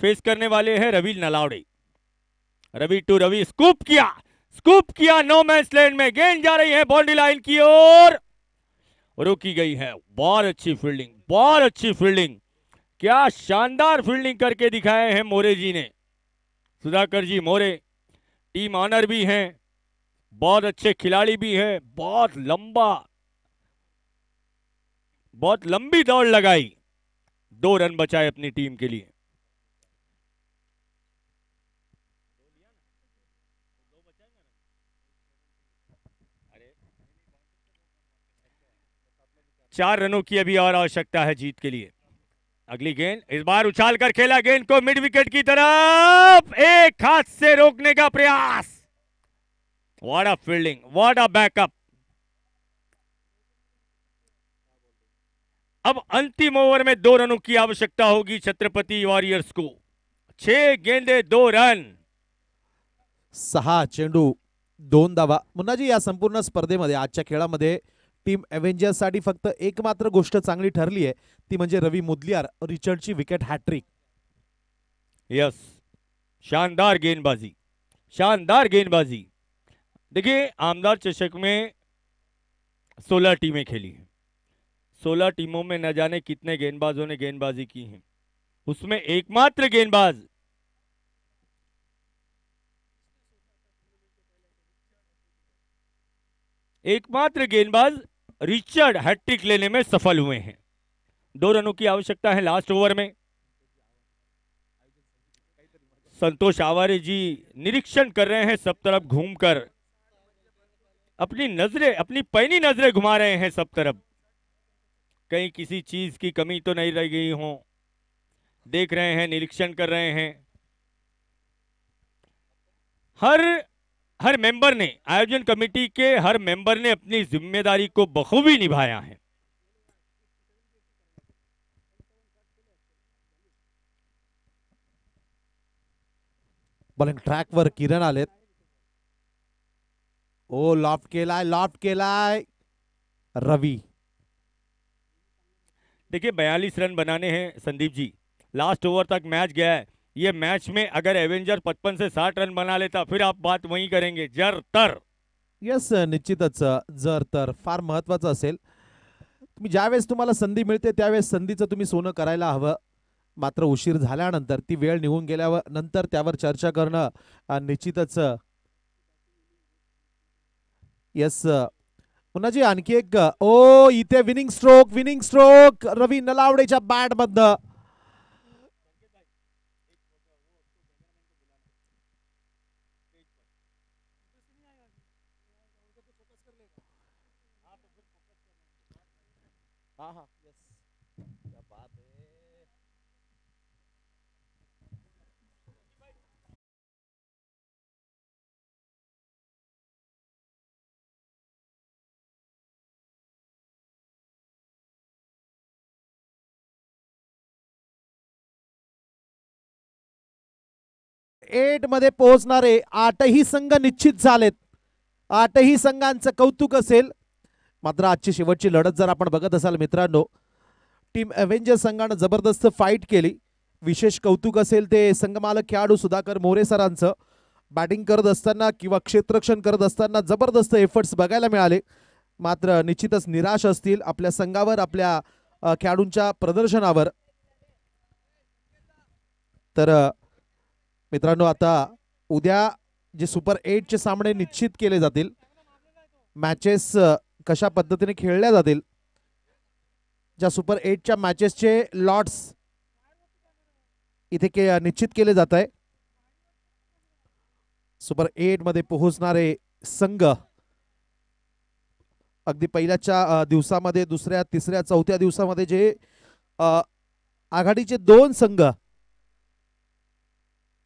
फेस करने वाले हैं रवि नलावड़े रवि टू रवि स्कूप किया स्कूप किया नो मैं में गेंद जा रही है बाउंड्री लाइन की ओर रोकी गई है बहुत अच्छी फील्डिंग बहुत अच्छी फील्डिंग क्या शानदार फील्डिंग करके दिखाए हैं मोरे जी ने सुधाकर जी मोरे टीम ऑनर भी हैं बहुत अच्छे खिलाड़ी भी हैं बहुत लंबा बहुत लंबी दौड़ लगाई दो रन बचाए अपनी टीम के लिए चार रनों की अभी और आवश्यकता है जीत के लिए अगली गेंद इस बार उछाल कर खेला गेंद को मिड विकेट की तरफ एक हाथ से रोकने का प्रयास what a fielding what a backup अब अंतिम ओवर में दो रनों की आवश्यकता होगी छत्रपति वॉरियर्स को छह गेंदे दो रन सहा चेंडू दोन मुन्ना जी या संपूर्ण स्पर्धे स्पर्धेमध्ये आज खेला टीम साठी फक्त एक मात्र गोष्ट चांगली ठरली आहे ती म्हणजे रवी मुदलियार रिचर्डची विकेट हॅट्रिक यस शानदार गेंदबाजी शानदार गेंदबाजी देखिए आमदार चषक में सोलह टीमें खेली हैं सोलह टीमों में न जाने कितने गेंदबाजों ने गेंदबाजी की है उसमें एकमात्र गेंदबाज एकमात्र गेंदबाज रिचर्ड हैट्रिक लेने में सफल हुए हैं दो रनों की आवश्यकता है लास्ट ओवर में संतोष आवारे जी निरीक्षण कर रहे हैं सब तरफ घूमकर अपनी नजरें अपनी पैनी नजरें घुमा रहे हैं सब तरफ कहीं किसी चीज की कमी तो नहीं रह गई हो देख रहे हैं निरीक्षण कर रहे हैं हर हर मेंबर ने आयोजन कमेटी के हर मेंबर ने अपनी जिम्मेदारी को बखूबी निभाया है ट्रैक वर किरण आ ओ लॉफ्ट केलाय लॉफ्ट केलाय रवि देखिए बयालीस रन बनाने हैं संदीप जी लास्ट ओवर तक मैच गया है ये मैच में अगर एवेंजर पचपन से साठ रन बना लेता फिर आप बात वही करेंगे जर तर यस निश्चितच जर तर फार महत्वाचं असेल तुम्ही ज्यावेळेस तुम्हाला संधी मिळते त्यावेळेस संधीचं तुम्ही सोनं करायला हवं मात्र उशीर झाल्यानंतर ती वेळ निघून गेल्यावर नंतर त्यावर चर्चा करणं निश्चितच यस पुन्हाजी आणखी एक ओ इथे winning stroke winning stroke Ravi नलावडेच्या बॅटबद्दल हाँ यस क्या बात है एट मध्ये पोहोचणारे आठही संघ निश्चित झालेत आठही संघांचं कौतुक असेल मात्र आजची शेवटची लढत जर आपण बघत असाल मित्रांनो टीम अव्हेंजर संघानं जबरदस्त फाईट केली विशेष कौतुक असेल ते संघमालक खेळाडू सुधाकर मोरे सरांचं बॅटिंग करत असताना किंवा क्षेत्ररक्षण करत असताना जबरदस्त एफर्ट्स बघायला मिळाले मात्र निश्चितच निराश असतील आपल्या संघावर आपल्या खेळाडूंच्या प्रदर्शनावर तर मित्रांनो आता उद्या जे सुपर एटचे सामने निश्चित केले जातील मॅचेस कशा पद्धतीने खेळल्या जातील ज्या सुपर एटच्या मॅचेसचे लॉट्स इथे के निश्चित केले जात आहे सुपर एटमध्ये पोहोचणारे संघ अगदी पहिल्याच्या दिवसामध्ये दुसऱ्या तिसऱ्या चौथ्या दिवसामध्ये जे आघाडीचे दोन संघ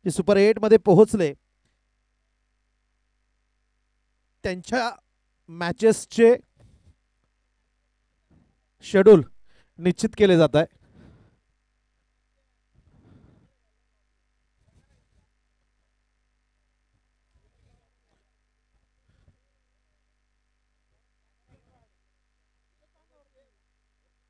जे सुपर एटमध्ये पोहोचले त्यांच्या मॅचेसचे शेड्यूल निश्चित केले जात आहे